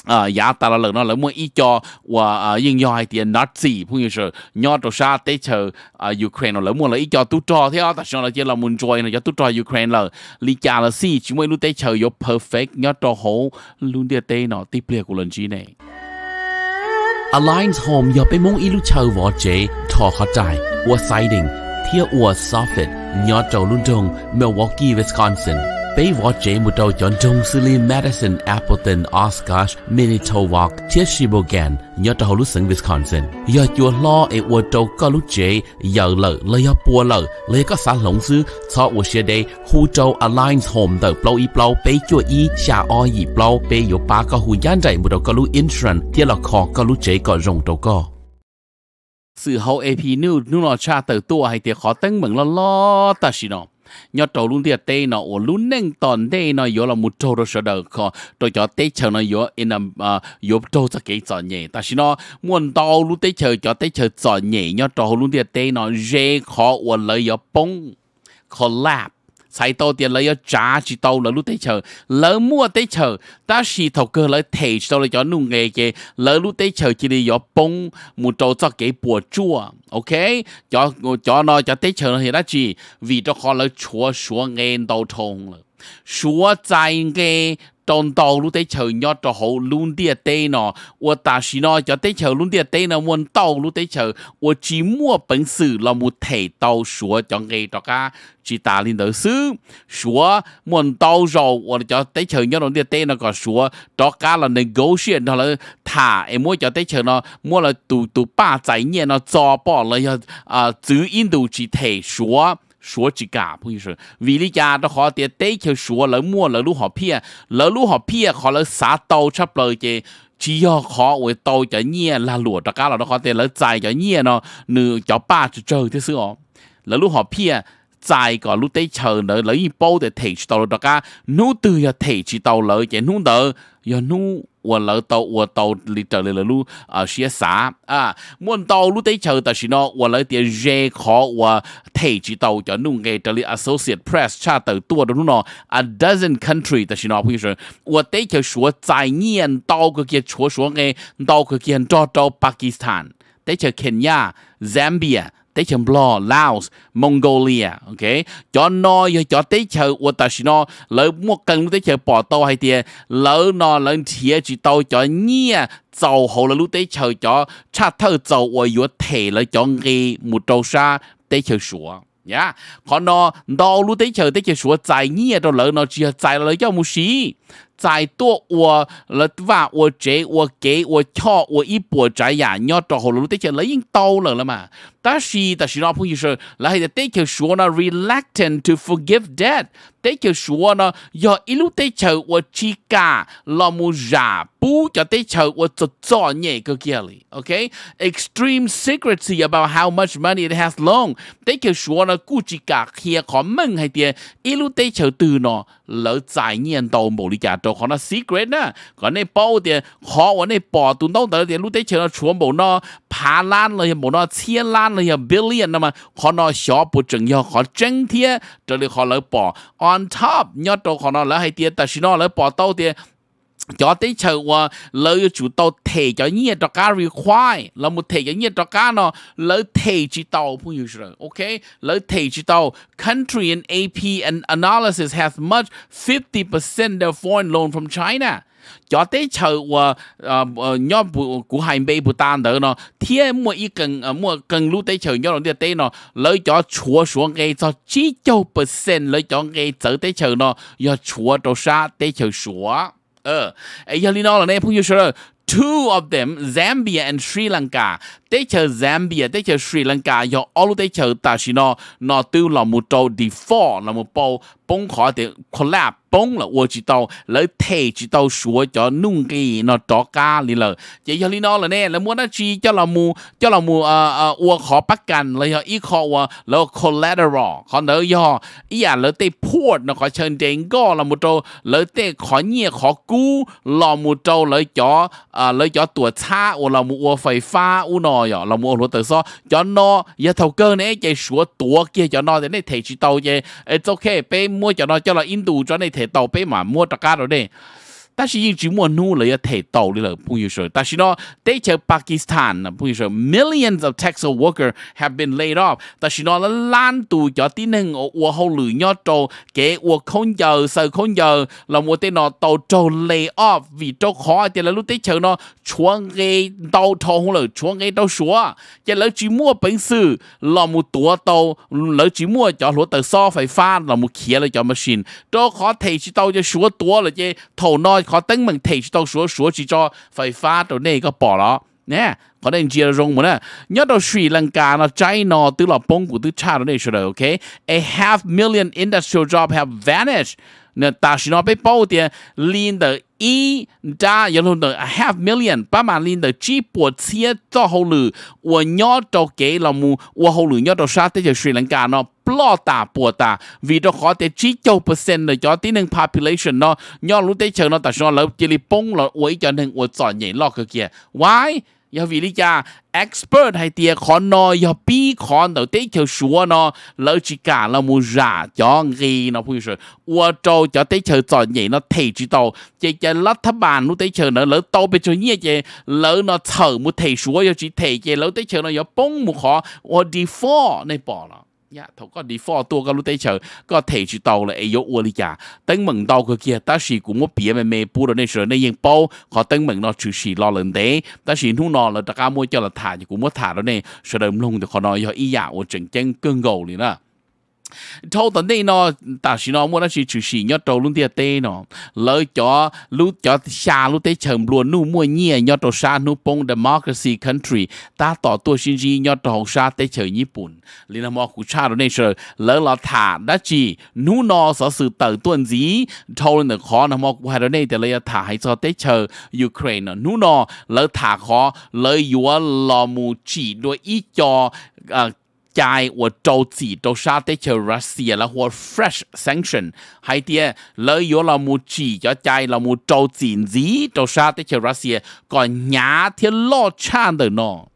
S1: 呃，伢打了冷了，冷么一叫我呃，应要一点 Nazi，朋友说，伢都啥得求啊，Ukraine 了，么了一叫都找的啊，但是了这了们做呢，要都找 Ukraine 了，你家了是，只为路得求有 perfect，伢都好，路得得呢，得不了个人机呢。Alliance Home 要被蒙一路求我这，托好在我 siding，贴我 soffit，伢找路中 Milwaukee，Wisconsin。被我节目到将中斯里 Madison Appleton Wisconsin, lo Osgosh Manitowoc Hu Wisconsin，要叫老诶我到高鲁节，要了了要波了，了个啥龙子，操我学的湖州 Alliance Home 的 blow 一 blow，被叫一下二一 blow，被有八个湖人在木到高鲁 Insurance，跌了靠高鲁节个用到个。sự hậu AP News nó là cha tử tua hay thì khó tăng mừng lo lo ta xin nó nhớ trâu luôn thì tê nó ổ luôn nên tòn tê nó yếu là một trâu rồi sợ đời khó rồi cho tê chờ nó yếu in a yếu trâu sẽ kỹ sợ nhẹ ta xin nó muốn đau luôn tê chờ cho tê chờ sợ nhẹ nhớ trâu luôn thì tê nó dễ khó ổ lời yếu bông collapse sai tô tiền lấy trả chỉ tô là lúc tới chờ lỡ mua tới chờ ta chỉ thầu cơ lấy thể cho lấy cho nụ nghề kì lỡ lúc tới chờ chỉ đi gió bông một trâu cho cái bùa chua ok cho cho nó cho tới chờ thì đó chỉ vì cho khó lấy chúa chúa nghe đầu thùng rồi chúa trái nghe trong tàu lúc tới chờ nhau cho hậu luôn đi tê nó và ta xin nó cho tới chờ luôn đi tê nọ, muốn tàu lúc tới chờ và chỉ là một thể tàu số cho người cho cả chỉ ta lên đầu sư số muốn tàu rồi và cho tới chờ nhau luôn đi tê nó còn số cho cả là negotiate nó là thả em muốn cho tới chờ nó muốn là tụ tụ ba trái nhẹ nó cho bỏ là à giữ in đủ chỉ thể số vì lý 说几嘎，不是为了家都好点，对头说了摸了路好骗，了路好骗，好了啥刀差不了的。chỉ cho khó với tàu cho nhẹ là lụa tất cả. là nó khó tiền lỡ dài cho nhẹ nó nửa cho ba cho trời thế xưa lỡ lúc họ pia dài có lúc tới chờ nữa lỡ như bao để thể chỉ tàu tất cả. nú từ giờ thể chỉ tàu lỡ chỉ nú đỡ giờ nú 我老到我到里头来了路啊些啥啊？我到路得求，但是呢，我来点热考我提起到叫弄个这里 Associate Press 查到多的呢，a dozen country，但是呢，朋友说，我得求说在念到个给说说个到个给找到 Pakistan，得求 Kenya、Zambia。tế chồng blo Laos Mongolia ok cho nó giờ cho tế chờ của ta xin nó lỡ một cần tế chờ bỏ tàu hay tiền lỡ nó lỡ thiệt chỉ tàu cho nhia dầu hồ là lúc tế chờ cho cha thơ dầu của yếu thể là cho nghe một trâu sa tế chờ sủa nhá còn nó đo lúc tế chờ tế chờ sủa dài nhia đó lỡ nó chỉ dài lỡ cho một xí 再多我了话我借我给我跳我一波这呀，你要找好了，这些人已经到了了嘛。但是但是那朋友说，然后这就说呢，reluctant to forgive debt，这就说呢，要一路这球我去干，那么让步要这球我做作业个给你，OK？Extreme secrecy about how much money it has loan，这就说呢，估计个黑可闷还点，一路这球对呢。lỡ giải nhiên đầu mổ đi giả đầu khó nó secret nè còn này bao tiền khó ở này bỏ tụi đâu tới tiền lúc đấy chờ nó chuẩn bộ nó phá lan rồi bộ nó chia lan rồi billion mà khó nó xóa bộ trứng nhau khó trứng thiệt trở lại khó lỡ bỏ on top nhớ đồ khó nó lỡ hay tiền ta chỉ nó lỡ bỏ tàu tiền cho tới chờ qua lỡ chủ tàu thể cho nhẹ cho cá require là một thể cho nhẹ cho cá nó lỡ thể chỉ tàu phụ như rồi ok lỡ thể chỉ tàu country and AP and analysis has much 50% their foreign loan from China cho tới chờ qua ờ, ờ, nhóm của của hai bên bù tan đó nó thiết mua ít cần ờ, mua cần lúc tới chờ nhóm nó tới nó lấy cho chúa xuống ngay cho chỉ châu percent lấy cho ngay tới tới chờ nó do chúa đâu xa tới chờ xuống ờ Ejalino là này phung yusura two of them Zambia and Sri Lanka tế chờ Zambia tế chờ Sri Lanka do all tế chờ ta chỉ nó nó tư là một trâu default là một bầu bông khó thì collapse bông là ua chỉ tàu lấy thề chỉ tàu xuống cho nung cái nó trọ ca đi lờ chỉ cho lý nó là nè là muốn nó chỉ cho là mù cho là mù à ua khó bắt cần lấy họ ít khó ua là collateral còn đỡ do ý à lấy tê port nó khó chân đến go là một trâu lấy tê khó nhẹ khó cú là một trâu lấy cho à ờ，lấy cho tuổi cha, ua là một ua phải pha u nò nhỏ là một ua tự so cho nó giờ thầu cơ này chạy xuống tuổi kia cho nó thì này thề chỉ tàu vậy it's okay bé mua cho nó cho là in đủ cho này thể tàu bé mà mua trà cá rồi đấy 但是伊只莫努力要提到你了，朋友说，但是呢，对着 Pakistan 呢，朋友说，millions of textile worker have been laid off，但是呢，咱都要啲人我我好累要做，嘅我空有受空有，那我哋呢到做 lay off，vì 做好啲啦，你對着呢，全嘅到痛了，全嘅到說，嘅你只莫本事，那我多到，你只莫就攞到收費花，那我企了就 machine，都可提起到就說多了嘅頭腦。số số cho 可等門提到所所指咗廢花到呢個波咯。nè có nên chia rong mà nè nhớ đâu lăng Lanka nó cháy nó từ là bông của từ cha nó này rồi ok a half million industrial job have vanished nè ta chỉ nó bị bao tiền liên the e da giờ luôn a half million ba mà liên the chỉ bộ chia cho hậu lử và nhớ đâu cái là mu và hậu lử nhớ đâu sát tới lăng Lanka nó ปลอตาปัวตาวีดอขอแต่ชี้เจ้าเปอร์เซ็นต์เลยจอที่หนึ่ง population เนาะย่อรู้ได้เชิงเนาะแต่ชนแล้วจิริปงเราอวยจอหนึ่งอวดสอนใหญ่ลอกเกียร์ไว้ยาวิริยา expert ให้เตียขอนอยาปีขอนเต่าเตี้ยเขียวชัวนอแล้วจิกาเรามูราจองกีเนาะผู้ชมวัวโจจะเตี้ยเขียวจอดใหญ่เนาะเทจิโตเจจะรัฐบาลนู้เตี้ยเขียวเนาะแล้วโตไปจนเนี่ยเจแล้วเนาะเถอมูเทชัวยาจิเทเจแล้วเตี้ยเขียวเนาะยาปงมูขอวัวดีฟอในปอเนาะ一頭嗰啲貨多個路地球，個提住到了，哎呦我哩呀！等門到佢嘅，但是古我別咪咩布了，那時候那應包，可等門咯就是落人哋，但是นู่落了大家冇叫了談，古冇談了呢，所以唔弄就可能要一呀，我整整更高哩啦。thôi tận đây nó ta chỉ nói muốn nó chỉ chủ sĩ nhát trâu luôn tiệt tê nó lỡ cho lúc cho xa lúc tê chầm luôn nu mua nhẹ nhát trâu xa nu bông democracy country ta tỏ tua xin gì nhớ trâu xa tê chờ nhật bản liên là quốc cha rồi nên sợ lỡ là thả đã chỉ nu nó sở sự tự tuân gì thôi lên khó là mọi quốc hai rồi nên thì lấy thả hay cho tê chờ ukraine nó nu nó lỡ thả khó lỡ yếu lò mù chỉ đôi ý cho à, 在我周几都沙得去 Russia 啦，或 fresh sanction，还啲了有啦冇几，要在啦冇周几都沙得去 Russia，个伢天老惨的喏。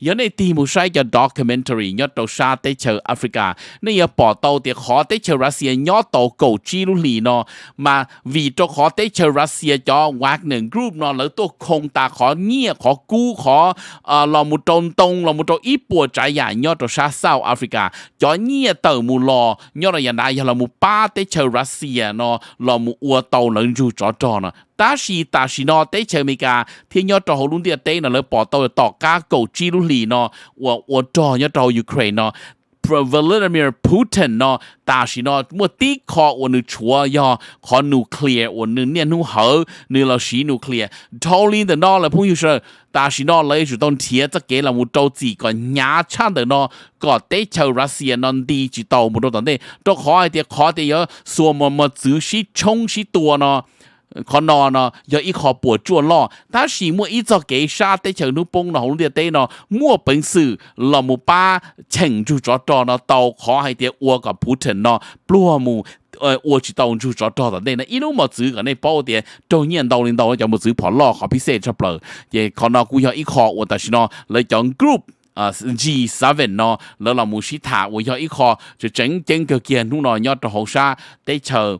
S1: giờ này tìm một sai cho documentary nhớ đầu sa tới chờ Africa nên giờ bỏ tàu thì khó tới chờ Russia nhớ tàu cầu chi luôn lì nó mà vì cho khó tới chờ Russia cho Wagner Group nó lỡ tôi không ta khó nhia khó cú khó ờ, là một trong tông là một trong ít bùa trái giả nhớ đầu sa South Africa cho nhia tờ mù lò nhớ là giờ này là một pa tới chờ Russia nó là một ua tàu lỡ dù cho cho nó ta si ta si nó tế chơi mi cả thì nhớ trò hồ luôn địa tế nó lấy bỏ tàu tỏ cá cầu chi luôn lì nó và và trò nhớ trò Ukraine nó Vladimir Putin เนาะตาชินอมัวตีคออวนึชัวยอคอนิวเคลียร์อวนึเนี่ยนูเหอนึเราชีนิวเคลียร์ทอลีเดนอละพุ่งอยู่เชอตาชินอเลยจุดต้นเทียจะเกลามูโจจีก่อนหยาชาเดนอก็เตเชอรัสเซียนอนดีจิตอมุโดตอนเตต้องขอไอเดียขอเดียสัวมอมอจื้อชิชงชิตัวเนาะ可能呢要一靠博做咯，但是么一早给啥得成都崩了红的得呢，莫本事老么把成就做到呢，到可还得我个不成呢，不么。呃，我去到处找找的，那那一路么子个那包点，中年到领导要么子跑老好比赛出不了，也看到股票一靠，我但是呢来讲 group。啊，G seven 咯，แล้วเราไม่ใช่ถ้าว่าอยากอีกข้อจะจังจังเกี่ยวกับนู่นน่ะยอดหัวซาได้เจอ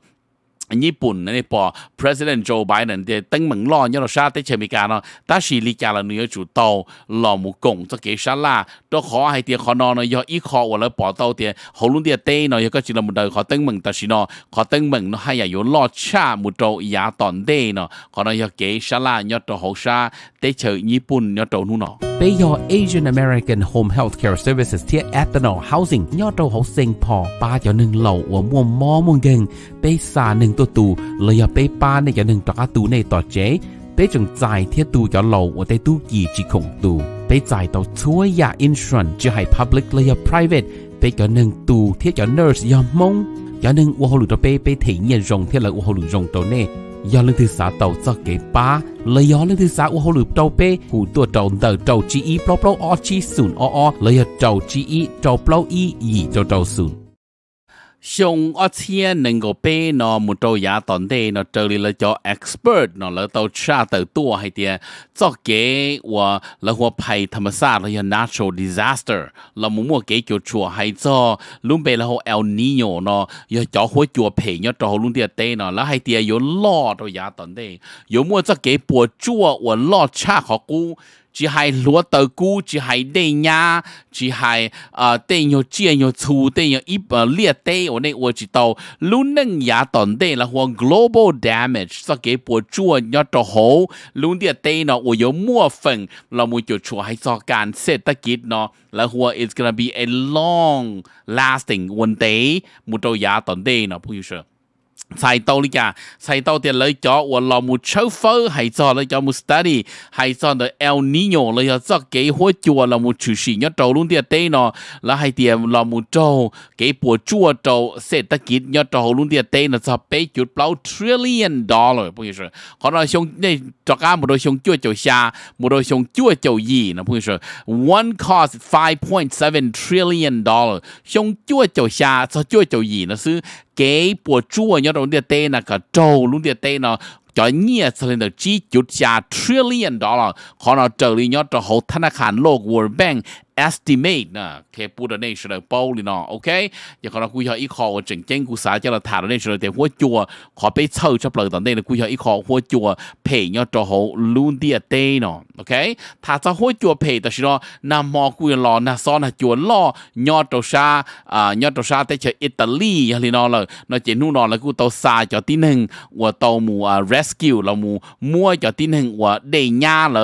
S1: ญี่ปุ่นนั่นเองปอ president Joe Biden เดตั้งเหมืองรอเนี่ยเราชาติเชมิกาเนาะตาชีลิกาเราเนื้อจุดโตหล่อหมูกงจะเกชาล่าตัวขอให้เตียขอนอนเนาะยออีคอวันแล้วปอโตเตียเขาลุ่นเตียเต้เนาะยก็จิลมุดเดขอตั้งเหมืองตาชีเนาะขอตั้งเหมืองเนาะให้อย่าโยนลอดชามุดโตอียาตอนเต้เนาะขอนอนยอเกชาล่ายอตัวเขาชาเตเชยญี่ปุ่นยอตัวนู่นเนาะ俾咗 Asian American Home Healthcare Services ที่ Ethanol Housing ยอดเราเขาเซ็งพอปาจะหนึ่งเหล่าว่ามัวมอมัวเก่งไปสาหนึ่งตัวตูเลยอย่าไปปาในจะหนึ่งตระตูในต่อเจ๊ไปจงจ่ายเทียตูจะเหล่าว่าแต่ตูกี่จีคงตูไปจ่ายต่อช่วยยา insurance จะให้ public เลยอย่า private ไปจะหนึ่งตูเทียจะ nurse อย่ามงจะหนึ่งว่าเขาหลุดไปไปถี่เงินรงเทียเลยว่าเขาหลุดรงตัวเน่要恁的啥豆子给吧，了要恁的啥我好录照呗，好多照豆照之一，不不二之顺二二，了要照之一，照不一，二就照顺。ชงอเชียนึงก็เป็นอมุโตยาตอนเดนอเจอเียล้วจอเอ็กซ์เพรสนอแล้วตัวชาตัวตัวให้เตียจอเก๋ว่าแล้วหัวภัยธรรมชาติแล้วยังนัชชัลดิซาสเตอร์เรามุ่งเก๋เกี่ยวชัวให้จอลุ้มไปแล้วเอลนีโยนอย่าจอหัวจัวเพย์ย่าจอลุ้มเดียเต้นอแล้วให้เตียโยล่อตัวยาตอนเดโยมัวจอเก๋ปวดจั่วว่ล่อชาของกู chỉ hay lúa tờ cu chỉ hay đê nha chỉ hay ờ đê nhiều chia nhiều chú đê nhiều ít ờ liệt đê ở đây ở chỉ tàu lúc nâng giá tận đây là hoàn global damage sẽ gây bộ chua nhỏ trò hố lúc đê đây nó ở yếu mua phần là một chỗ chua hay so can set ta kít nó là hoa it's gonna be a long lasting one day một trâu giá tận đê nó bây giờ sai tàu đi cả sai tàu tiền lấy cho và lo một châu phơ hay cho lấy cho một study hay cho được El Nino lấy cho cái hoa chùa là một chủ sĩ nhớ trâu luôn tiền tây nó là hay tiền là một trâu cái bùa chùa trâu sẽ tất kít nhất trâu luôn tiền tây nó cho bảy chục bao trillion dollar bây giờ còn là xong này cho cả một đôi xong chua chầu xa một đôi xong chua chầu gì nó bây giờ one cost 5.7 trillion dollar xong chua chầu xa cho chua chầu gì nó xứ 给不住啊，要种的对那个走路的对呢。cho nhia sơn được chỉ chút cha trillion dollar còn ở trở đi nhớ cho hậu thân là khán lô World Bank estimate nè thì bù đợt này sẽ nọ ok giờ còn là quy hoạch ít khó chỉnh cho là thả đợt này sẽ là tiền hoa chùa khó chấp lời đợt này là quy hoạch ít khó hoa chùa pay nhau cho hộ nọ ok thả cho hoa chùa pay đó là nằm mò quy lò nà so nà chùa lò nhau cho xa à nhau cho xa Italy lì nọ là nó chỉ nu nọ là cụ tàu xa cho tí nưng và tàu mù rescue là mù mua cho tí nưng và đầy nhà là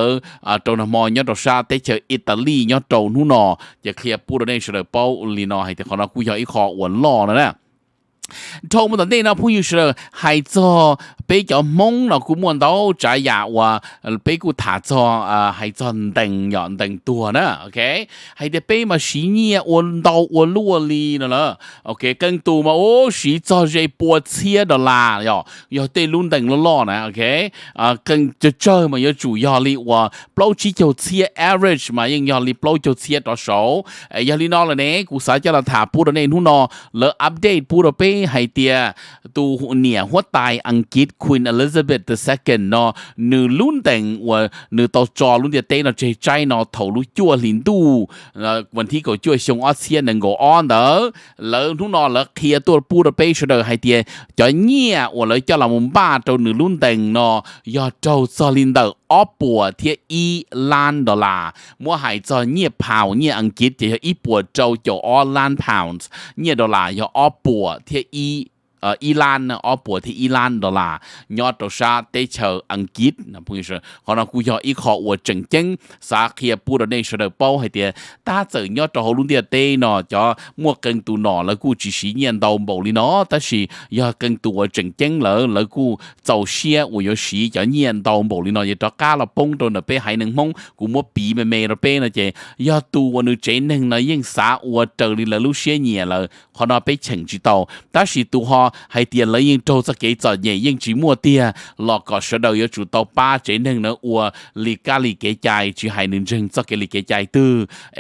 S1: trâu nằm mò nhau cho xa tới chơi Italy nhau trâu nu นูนอจะเคลียร์ปูดเนเฉลยเป้าลีนอให้แต่ของเรากูยออีคออวนล่อนะเนี่ย透不到那那朋友说，孩子比较懵了，估摸到这样话，比古他做啊，孩子等要等多呢，OK，还得比嘛十年我到我落里了了，OK，更多嘛哦，是做这波切的啦，要要对轮等了了呢，OK，啊，更就这嘛要主要哩我包起就切 average 嘛，应要哩包就切多少，哎，要哩那了呢，古啥叫了他不的那弄呢，了 update 不的被。hay tia tu nia hoa tai anh kit Queen Elizabeth the Second, nó nữ luôn tèn và nữ tàu trò luôn tia tây nó chơi trai nó thầu lũ chua liền tu vấn ờ, thi cổ chua xong ASEAN nên cổ on đó lỡ lúc nó lỡ kia tu pu đập bay rồi hay tia cho nhia và lỡ cho là mùng ba trâu nữ luôn tèn nó do trâu so liền đầu อปวดเทียอีล้านดอลลาร์มัวหายจอเนี่ยเผาเนี่ยอังกฤษเทียอีปวดเจ้าเจ้าออล้านพาวน์เนี่ยดอลลาร์ยออปวดเทียอี呃伊朗呢，阿伯的伊朗的啦，要多少得求安吉，那不是，可能古要依靠我正经，啥开不的那时候包还的，大走要多好弄点得呢，叫莫跟多拿了，估计是念到某里呢，但是要跟多正经了，了古早些我有时要念到某里呢，也到家了崩到那边还能蒙，古莫比没没了边了，这要多我那真能了，因啥我这里了路些年了。可能被情住到，但是都哈係啲老人做咗幾隻嘢，應住冇啲啊，落個石頭要住到八隻能能我你家裡嘅債住係能正則嘅你嘅債都，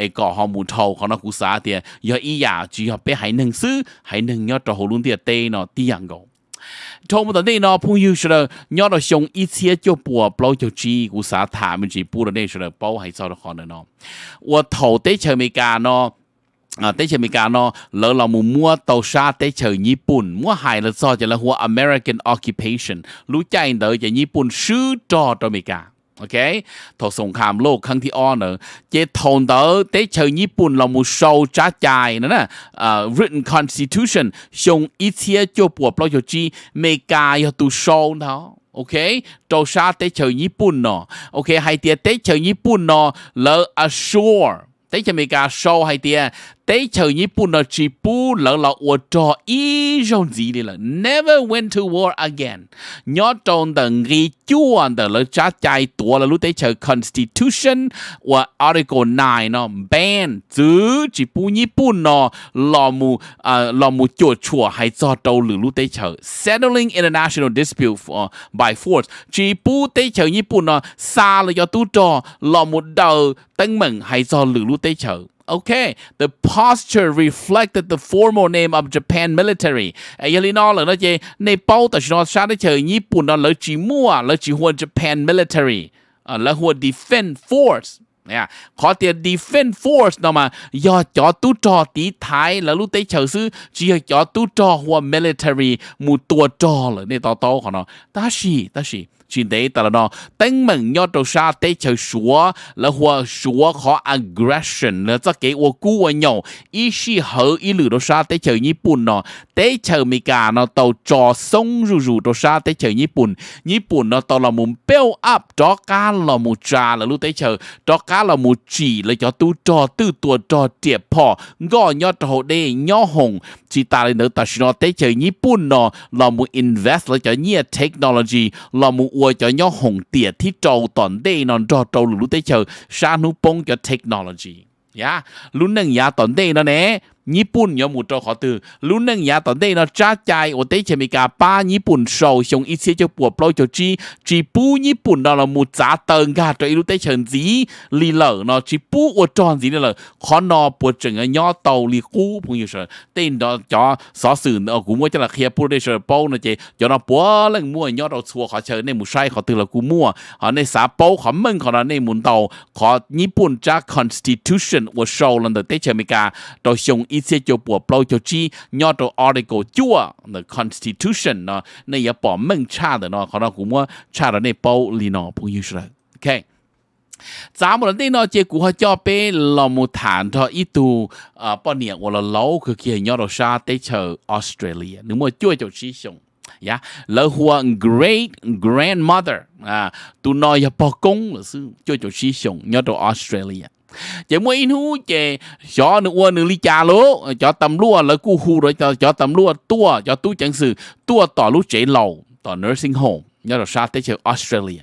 S1: 誒個項目頭可能古啥啲，要依呀住要俾係能ซื้係能要做好窿啲地咯，啲人講。同我哋呢呢朋友說了，要到上一切就不不就只古啥他們只不了呢說了，包係做得可能咯，我頭底前面講咯。啊，底下咪講咯，老老母摸到沙底朝日本，摸係啦，所就啦หัว American occupation，รู้ใจเด้อจะญี่ปุ่นชื่อจอตัวมิกาโอเคทศสงครามโลกครั้งที่อ้อเนอะเจทนเด้อเตเชยญี่ปุ่นเรามูโซจ้าใจนั่นน่ะเอ่อ written constitution ชงอิเทียจปัวปลอยจีเมกาอยู่ตูโซนเนาะโอเคตัวชาเตเชยญี่ปุ่นเนาะโอเคไฮเตียเตเชยญี่ปุ่นเนาะแล้ว assure tế cho mình cả show hay tiền tế chờ như bu nó chỉ bu lỡ lỡ ở trò ý rong gì đi là never went to war again nhớ trong tầng ghi chuan tờ lỡ trả chạy tua là lúc tế chờ constitution và article 9 nó ban chứ chỉ bu như bu nó lò mù à, lò mù chùa chùa hay cho trâu lử lúc tế chờ settling international dispute for, by force chỉ bu tế chờ như bu nó xa là do tu trò lò mù đầu tân mừng hay do lử lúc Teacher. Okay, the posture reflected the formal name of Japan military. Elino là nó chơi Nepal tại nó sao đấy chơi Nhật Bản nó lấy chỉ mua lấy chỉ Japan military, ờ, lấy huân defense force. Yeah. Dạ, có tiền defense force nó mà do cho tu trò tí thái là lúc tới chờ sư chỉ cho tu trò hoa military một tua trò là nên to to của nó ta gì ta gì chuyện đấy ta là nó tính mình nhớ đầu xa tế chờ số là hoa số khó aggression là cho cái ô cú ô nhau ý si hở ý lử đầu xa tế chờ nhị bùn nó tế chờ mi cả nó tàu cho sông rù rù đầu xa tế chờ nhị bùn nhị bùn nó tàu là muốn build up cho cá là mù trà là lúc tế chờ cho cá là mù chỉ là cho tu cho tư tua trò tiệp phò gò nhau trò đê nhau hồng chỉ ta lên nữa ta chỉ nó tế chờ nhị bùn nó là mù invest là cho nhị technology là mù 我就要红点去做团队，能做做路路得做，啥路帮叫 technology 呀，路能呀团队了呢，ญี่ปุ่นยอมูโจขอตือลุ้นหนึ่งยาตอนเด้เนาะจ้าใจโอเตเชมิกาป้าญี่ปุ่นโชว์ชงอีเซียจะปวดปล่อยจะจีจีปูญี่ปุ่นเนาะเรามูจ้าเติงกาจะอีลุเตเชิญจีลีเหล่เนาะจีปูอวดจอนจีเนี่ยเลยขอนอปวดจึงย่อเตาลีกู้พงอยู่เฉยเต้นดอจอสอสื่อเนาะกูมั่วจะละเคลียร์ปูได้เฉยโป้นะเจจอเนาะปัวเรื่องมั่วย่อเราชัวขอเชิญในหมู่ใช่ขอตือละกูมั่วขอในสาโป้ขอมึงขอเนาะในหมุนเตาขอญี่ปุ่นจ้า constitution อวดโชว์ลันเดเตเชมิกาโดยชง一些就不不就去要到 article 九那 constitution 呢，那也把门查的呢，可能估摸查的那包里呢，朋友说，OK。咱们那呢，结果叫被老木谈他一度啊，半年我了老去去要到啥地球 Australia，你莫就就去想。呀，老花 great grandmother à, công cho 啊，都那也不公了是，就就是想要到 Australia。chỉ mua in hú chè cho nữ uo nữ ly cha lố cho tầm lúa là cu hù rồi cho cho tầm lúa tua cho tu chẳng sự tua tỏ lú chế lầu tỏ nursing home nhớ là sao tới chơi Australia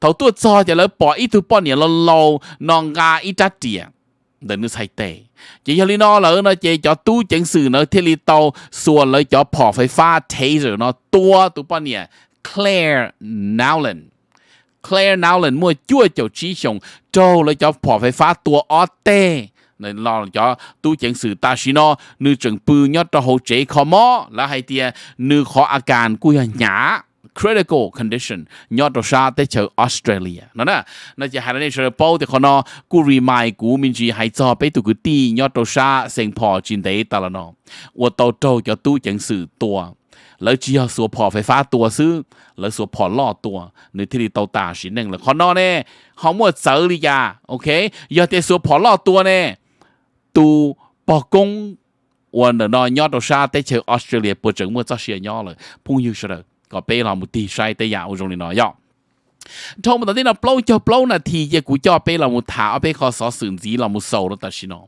S1: tàu tua cho cho lấy bỏ ít thứ bỏ nhẹ lâu lâu non ga ít trát tiền để nước sai tệ chỉ cho lý nó là nó chơi cho tu chẳng sự nó thiết lý tàu xua lấy cho bỏ phải pha taser nó tua tu bỏ nhẹ Claire Nowland Claire Nolan mua chua cho trí sông trâu lấy cho bỏ phải phá tua ó tê nên lo cho tu chẳng sự ta xin nó nữ trưởng bư nhớ cho hỗ chế khó mó là hay tia nữ khó à càn của nhà critical condition ยอดราชาเตเชอออสเตรเลียนั่นน่ะนั่นจะหาในเชอร์ปแต่คนอกูรีมายกูมินจีหายจอไปตุกุตียอดราชาเซงพอจินเดตตลอดนอว่าโตโตจะตู้จังสื่อตัวแล้วจีเอาสัวพอไฟฟ้าตัวซื้อแล้วสัวพอล่อตัวในที่ดีเตาตาสินหนึ่งแล้วขอนอเน่เขาหมดเสอริยาโอเคยอดเตสัวพอล่อตัวเน่ตูปอกงวันเนาะยอดตัวชาเตเชอออสเตรเลียปวดจึงเมื่อเจ้าเสียยอเลยพุ่งยูเสดก็เป้เรามุตีใช้เตยาอุจงลีนอยอทงมาตอนนี้เราปล้องเจ้าปล้องนาทีเยกูจ่อเป้เรามุถาเอาเป้คอสอสื่นจีเรามุโซรตัดชินอ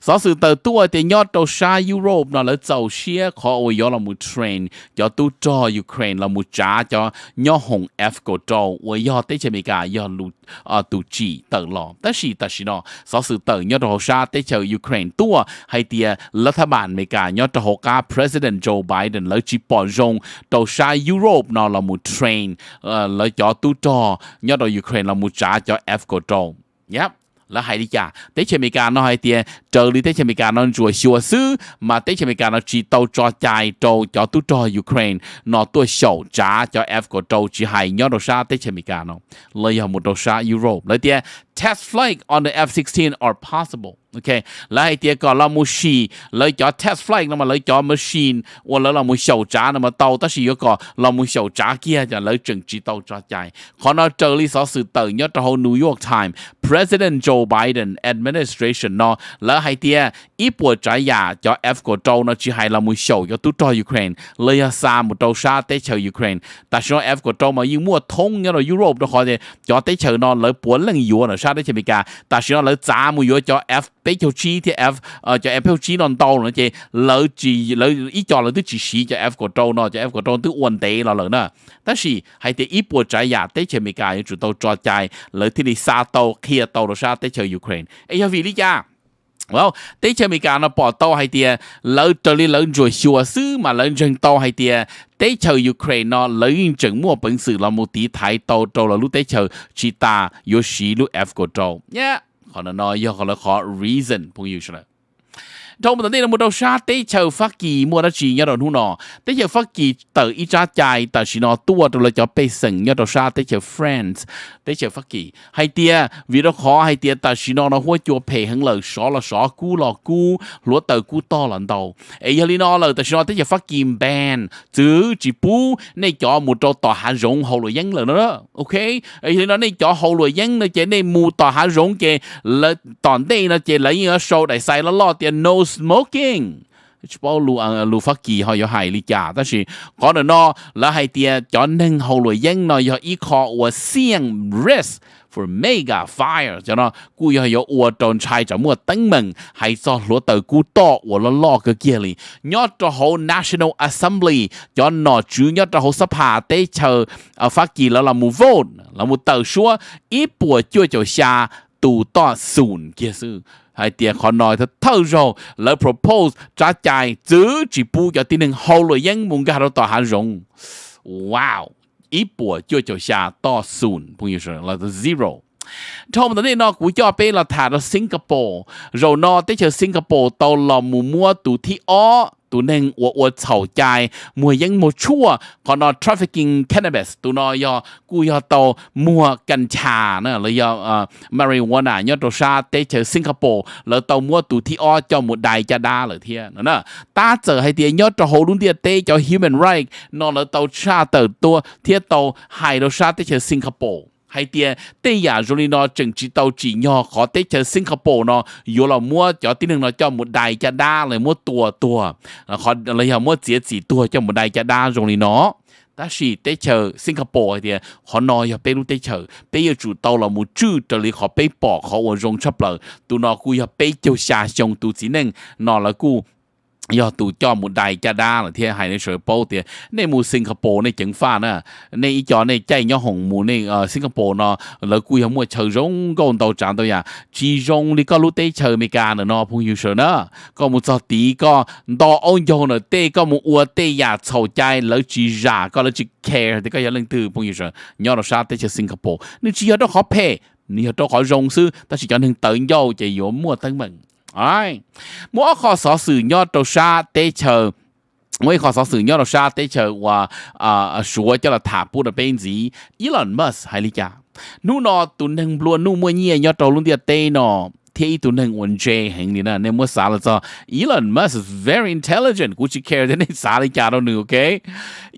S1: giáo sự tờ tua thì nhớ đầu xa Europe nó là giàu xe khó ôi yếu là một train cho tu cho Ukraine là một trả cho nhớ hồng F của châu ôi yếu tới chơi mấy cả yếu lụt à tu chỉ tờ lò tất sĩ tất sĩ nó giáo sự tờ nhớ đầu xa tới chơi Ukraine tua hay tia ờ, là thà bản mấy cả nhớ đầu cả President Joe Biden lấy chỉ bỏ rong đầu xa Europe nó là một train ờ, là cho tu cho nhớ đầu Ukraine là một trả cho F của châu Yep. และไฮริกาเต่เชมการน้อยเตีย chờ đi tới chemi cả nó rùa xua xứ mà tới chemi cả nó chỉ tàu cho chạy trâu cho tu cho Ukraine nó tôi sầu trả cho F của trâu chỉ hay nhớ đồ xa tới chemi cả nó lấy hầm một đồ xa Europe lấy tiền test flight on the F-16 are possible ok lấy tiền còn là một xì lấy cho test flight nó mà lấy cho machine hoặc là một sầu trả nó mà tàu ta chỉ có là một sầu trả kia cho lấy chừng chỉ tàu cho chạy còn nó chờ lý sở sự tờ nhớ cho New York Times President Joe Biden administration nó lấy hay tia ít bùa trái giả cho F của châu nó chỉ hay là mùi sầu cho tu cho Ukraine lấy xa một châu xa tế chờ Ukraine ta ờ, cho F của châu mà nhưng mua thông nhớ là Europe nó khỏi thì cho tế chờ nó lấy bùa lần yếu nó xa đấy chỉ bị cả ta cho lấy giá mùi yếu cho F bé cho chi thì F cho F cho chi non tàu nó chỉ lấy chỉ lấy ít cho lấy thứ chỉ xí cho F của châu nó cho F của châu thứ ổn tế là lớn nữa ta chỉ hay thì ít bùa trái giả tế chờ bị cả chủ tàu cho chạy lấy thì đi xa tàu kia tàu nó xa tế chờ Ukraine ấy vì lý cha Well, đây chỉ mình cái nó bỏ tàu hay tiền, lỡ trở đi lớn rồi xua xứ mà lớn chân tàu hay tiền, tế chờ Ukraine nó lỡ chân mua bẩn sự là một tí thái tàu trâu là lúc tế chờ chỉ ta, yo xí lúc F của tàu. Yeah, họ nó nói yo họ là khó reason, 朋友说了。trong một đây là một đầu sa tế chờ phát kỳ mua đó chỉ nhớ đầu nu nọ tế chờ phát kỳ tờ ít ra chạy tờ chỉ nọ tua rồi là cho bê sừng nhớ đầu sa tế chờ friends tế chờ phát kỳ hay tia vì đó khó hay tia tờ chỉ nọ nó hoa chùa pè hứng lời xó là xó cú lò cú lúa tờ cú to lần đầu ấy giờ lý nọ lời tờ chỉ nọ tế chờ phát kỳ ban chữ chỉ bú này cho một trâu tỏ hạ rộng hậu lùi dân lần đó ok ấy giờ nó nay cho hậu lùi dân nó chế nay mù tỏ hạ rộng kề lời toàn đây nó chế lấy ở sâu đại sai nó lo tiền nose smoking 包路啊路法記可以係呢家，但是講到呢，你係啲講能後來應呢要依靠我先 risk for mega fire，就呢故要有我當差就冇登門，係做攞到古多我攞攞個嘢嚟，一到好 National Assembly，就呢主一到好十下地就啊法記啦啦冇 vote，啦冇到說一波就就下都到數嘅事。hai tiền khó nói thật thâu rồi lỡ propose trả chạy chứ chỉ bu cho tin hậu lời dân muốn gà đâu tỏ hàn rộng wow ít bùa chưa cho xa to soon cũng như là zero trong đó nó cũng cho bé là thả ra Singapore rồi nó tới chờ Singapore tàu lò mù mua tụ thi ó tụi nên ủa ủa chào chai mua yến một chua còn nó ờ, trafficking cannabis tụi nó do cú do tàu mua cành trà nữa rồi do ờ, marijuana nhớ đồ sa tế chờ Singapore rồi tàu mua tụi thi o cho một đại cha đa rồi thia nữa nè ta chờ hay tiền nhớ cho hồ luôn tiền tế cho human right nó là tàu sa tờ tua thia tàu hai đồ sa tế chờ Singapore hay tiền tây giả rồi nó chừng chỉ tàu chỉ nhỏ khó tây chơi Singapore nó yếu là mua cho tin đừng nó cho một đại cha đa là mua tua tua khó là mua chỉ chỉ tua cho một đại cha đa rồi nó ta chỉ tế chờ Singapore thì họ nói họ bên tế chờ bây giờ chủ tàu là một chữ trở lại họ bên bỏ họ ở rong chấp lợ tụi nó cũng họ bên châu xa trong tụi chỉ nên nó là cũng 要度จอมุดใดจะด่าหรือที่หายในสวยโป้เตียในมูสิงคโปร์ในจังฟ้านะในอีจอในใจย่อหงมูในเอ่อสิงคโปร์เนาะแล้วกูยังมัวเชิงรงก็อนตัวจานตัวอย่างจีรงนี่ก็รู้เตเชิงมีการเนาะพงยูเชนะก็มูจอตีก็ดออ้นยงเนาะเตก็มูอัวเตอยากเศร้าใจแล้วจีราก็แล้วจีแคร์แต่ก็ยังเรื่องตื่นพงยูเชนย้อนเราชาติเชสิงคโปร์นี่จีย้อนต้องขอเพ่นี่ย้อนต้องขอรงซื้อแต่สิจอนถึงเติร์นย่อจะอยู่มั่วตั้งมึง ai mua khó xó sử nhau đầu xa tê chờ mua khó xó sử nhau đầu xa tê chờ và à xua à, cho là thả bút là bên gì Elon Musk hay lý cha nu nó tụi nâng luôn nu mua nhẹ nhau đầu luôn tiệt tê nó thì tụi nâng ổn chê hình như là, nên mua xả là cho Elon Musk is very intelligent cũng chỉ care đến xả lý cha đâu nữa ok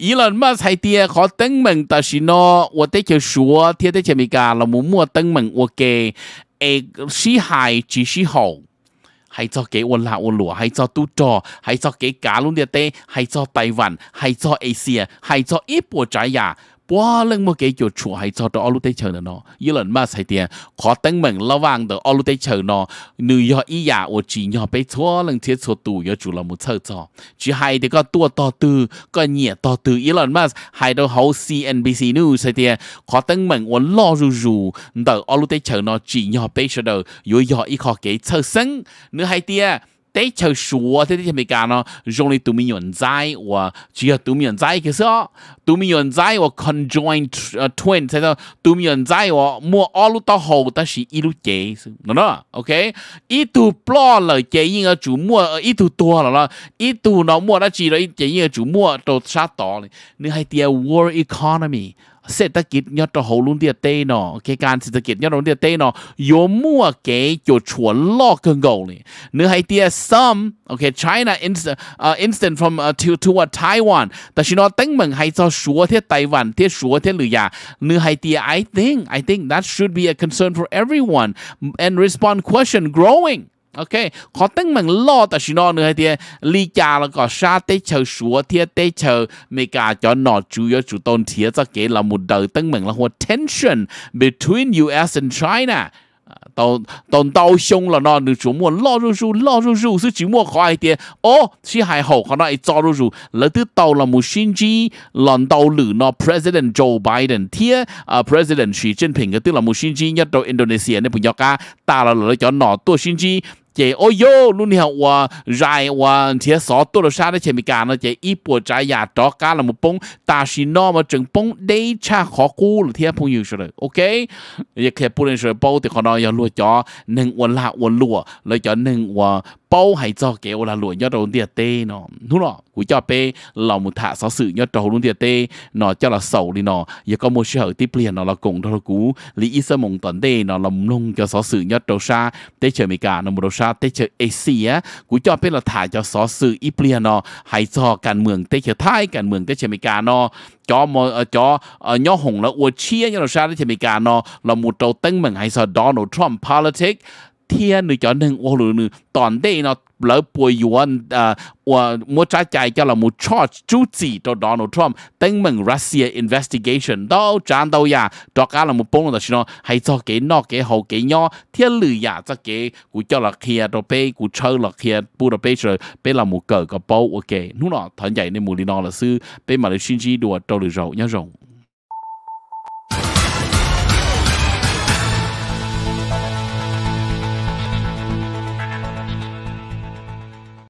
S1: Elon Musk hay tia khó tăng mình ta xin nó và tê chờ số thì tê chờ mình cả là muốn mua tăng mình ok เอกชี้หายจีชี้หง hay cho cái ôn là ôn lụa hay cho tu trò hay cho cái cá luôn địa tê hay cho Taiwan hay cho Asia hay cho Ipochaya bó lưng mà cái chỗ hay cho đó alu tây chờ nó như lần mà sai tiền khó tăng mình lo vàng đó alu tây chờ nó nữ yo ý ya ô nhỏ bé chúa lần thiết chúa tù yo chủ là một thợ cho chỉ hay thì có tua to có nhẹ to tư ý lần mà hay đâu hậu CNBC News sai tiền khó tăng mình ô lo rù rù đó alu tây chờ nó chỉ nhỏ bé chờ đó yo yo ý khó cái thợ sinh nữ hay tiền 底就說啲啲咪講咯，用你獨面人仔，我主要獨面人仔嘅時候，獨面人仔我 conjoin twin，即係獨面人仔我冇二路到後，但是一路幾，嗱啦，OK，一度 block 了幾應嘅主末，一度多了啦，一度呢末得住啦，幾應嘅主末都殺到你，你係啲 world economy。เศรษฐกิจยอดจะหูลุนเดียเต้เนาะเคการเศรษฐกิจยอดลุนเดียเต้เนาะยมั่วเกจุดฉวนลอกเกินกเลยเนื้อให้เตีย some okay China instant uh, instant from uh, to toward Taiwan แต่ชินอตั้งมึงให้เจ้าชัวเทียไต้หวันเทียชัวเทียหรือยาเนื้อให้เตีย I think I think that should be a concern for everyone and respond question growing OK，可等门老的是哪呢？啲李家那个沙地球说啲地球，咪家叫哪主要主动提，则给了木头等门那个 tension between U.S. and China。tàu tàu tàu là nó được chủ mua lo rù rù lo rù rù sư chỉ mua khỏi tiền ô chỉ hai hậu họ nói cho rù rù là từ là một sinh lần tàu lử nó president Joe Biden thiê à, president Xi Jinping cái tức là một sinh nhất đầu Indonesia nên bây giờ cả ta là lựa chọn nó tôi sinh chế ôi luôn học và dài và thế sáu tôi là sao đấy chế mình cả nó chế ít bộ trái nhà đó cả là bông ta chỉ nó mà chừng bông để cha khó cú là thế phong nhiều rồi ok giờ khi bùn rồi bao thì còn nói giờ lúa cho nên quần lạ quần lúa lấy cho nên và bao hay cho cái là lụa nhớ đầu tiền nó đúng không cũng cho pe là một thả sáu sự nhớ đầu luôn nó cho là sầu đi nó giờ có một sự tiếp liền nó là cùng đó cú lý sơ mong tuần tê nó là mông cho sáu sự nhớ đầu xa tê chờ mỹ cả nó một đầu xa tê chờ ac á cũng cho pe là thả cho sáu sự ít liền nó hay cho cản mường tê chờ thái cản mường tê chờ mỹ cả nó cho mà cho nhớ hùng là ua chia nhớ đầu xa tê chờ mỹ cả nó là một đầu tân mừng hay sao Donald Trump politics 天你叫人我路呢，当地呢老百元啊，我我再再叫了么 charge 主席到 Donald Trump 等门 Russia investigation 到战斗呀，到家了么帮了的是呢，还做给那给好给鸟天里呀，这给我叫了去到被我抽了去，不到被出被了么个个包 OK，侬呢，他家你么里拿了是被马来西亚多到了肉，你说。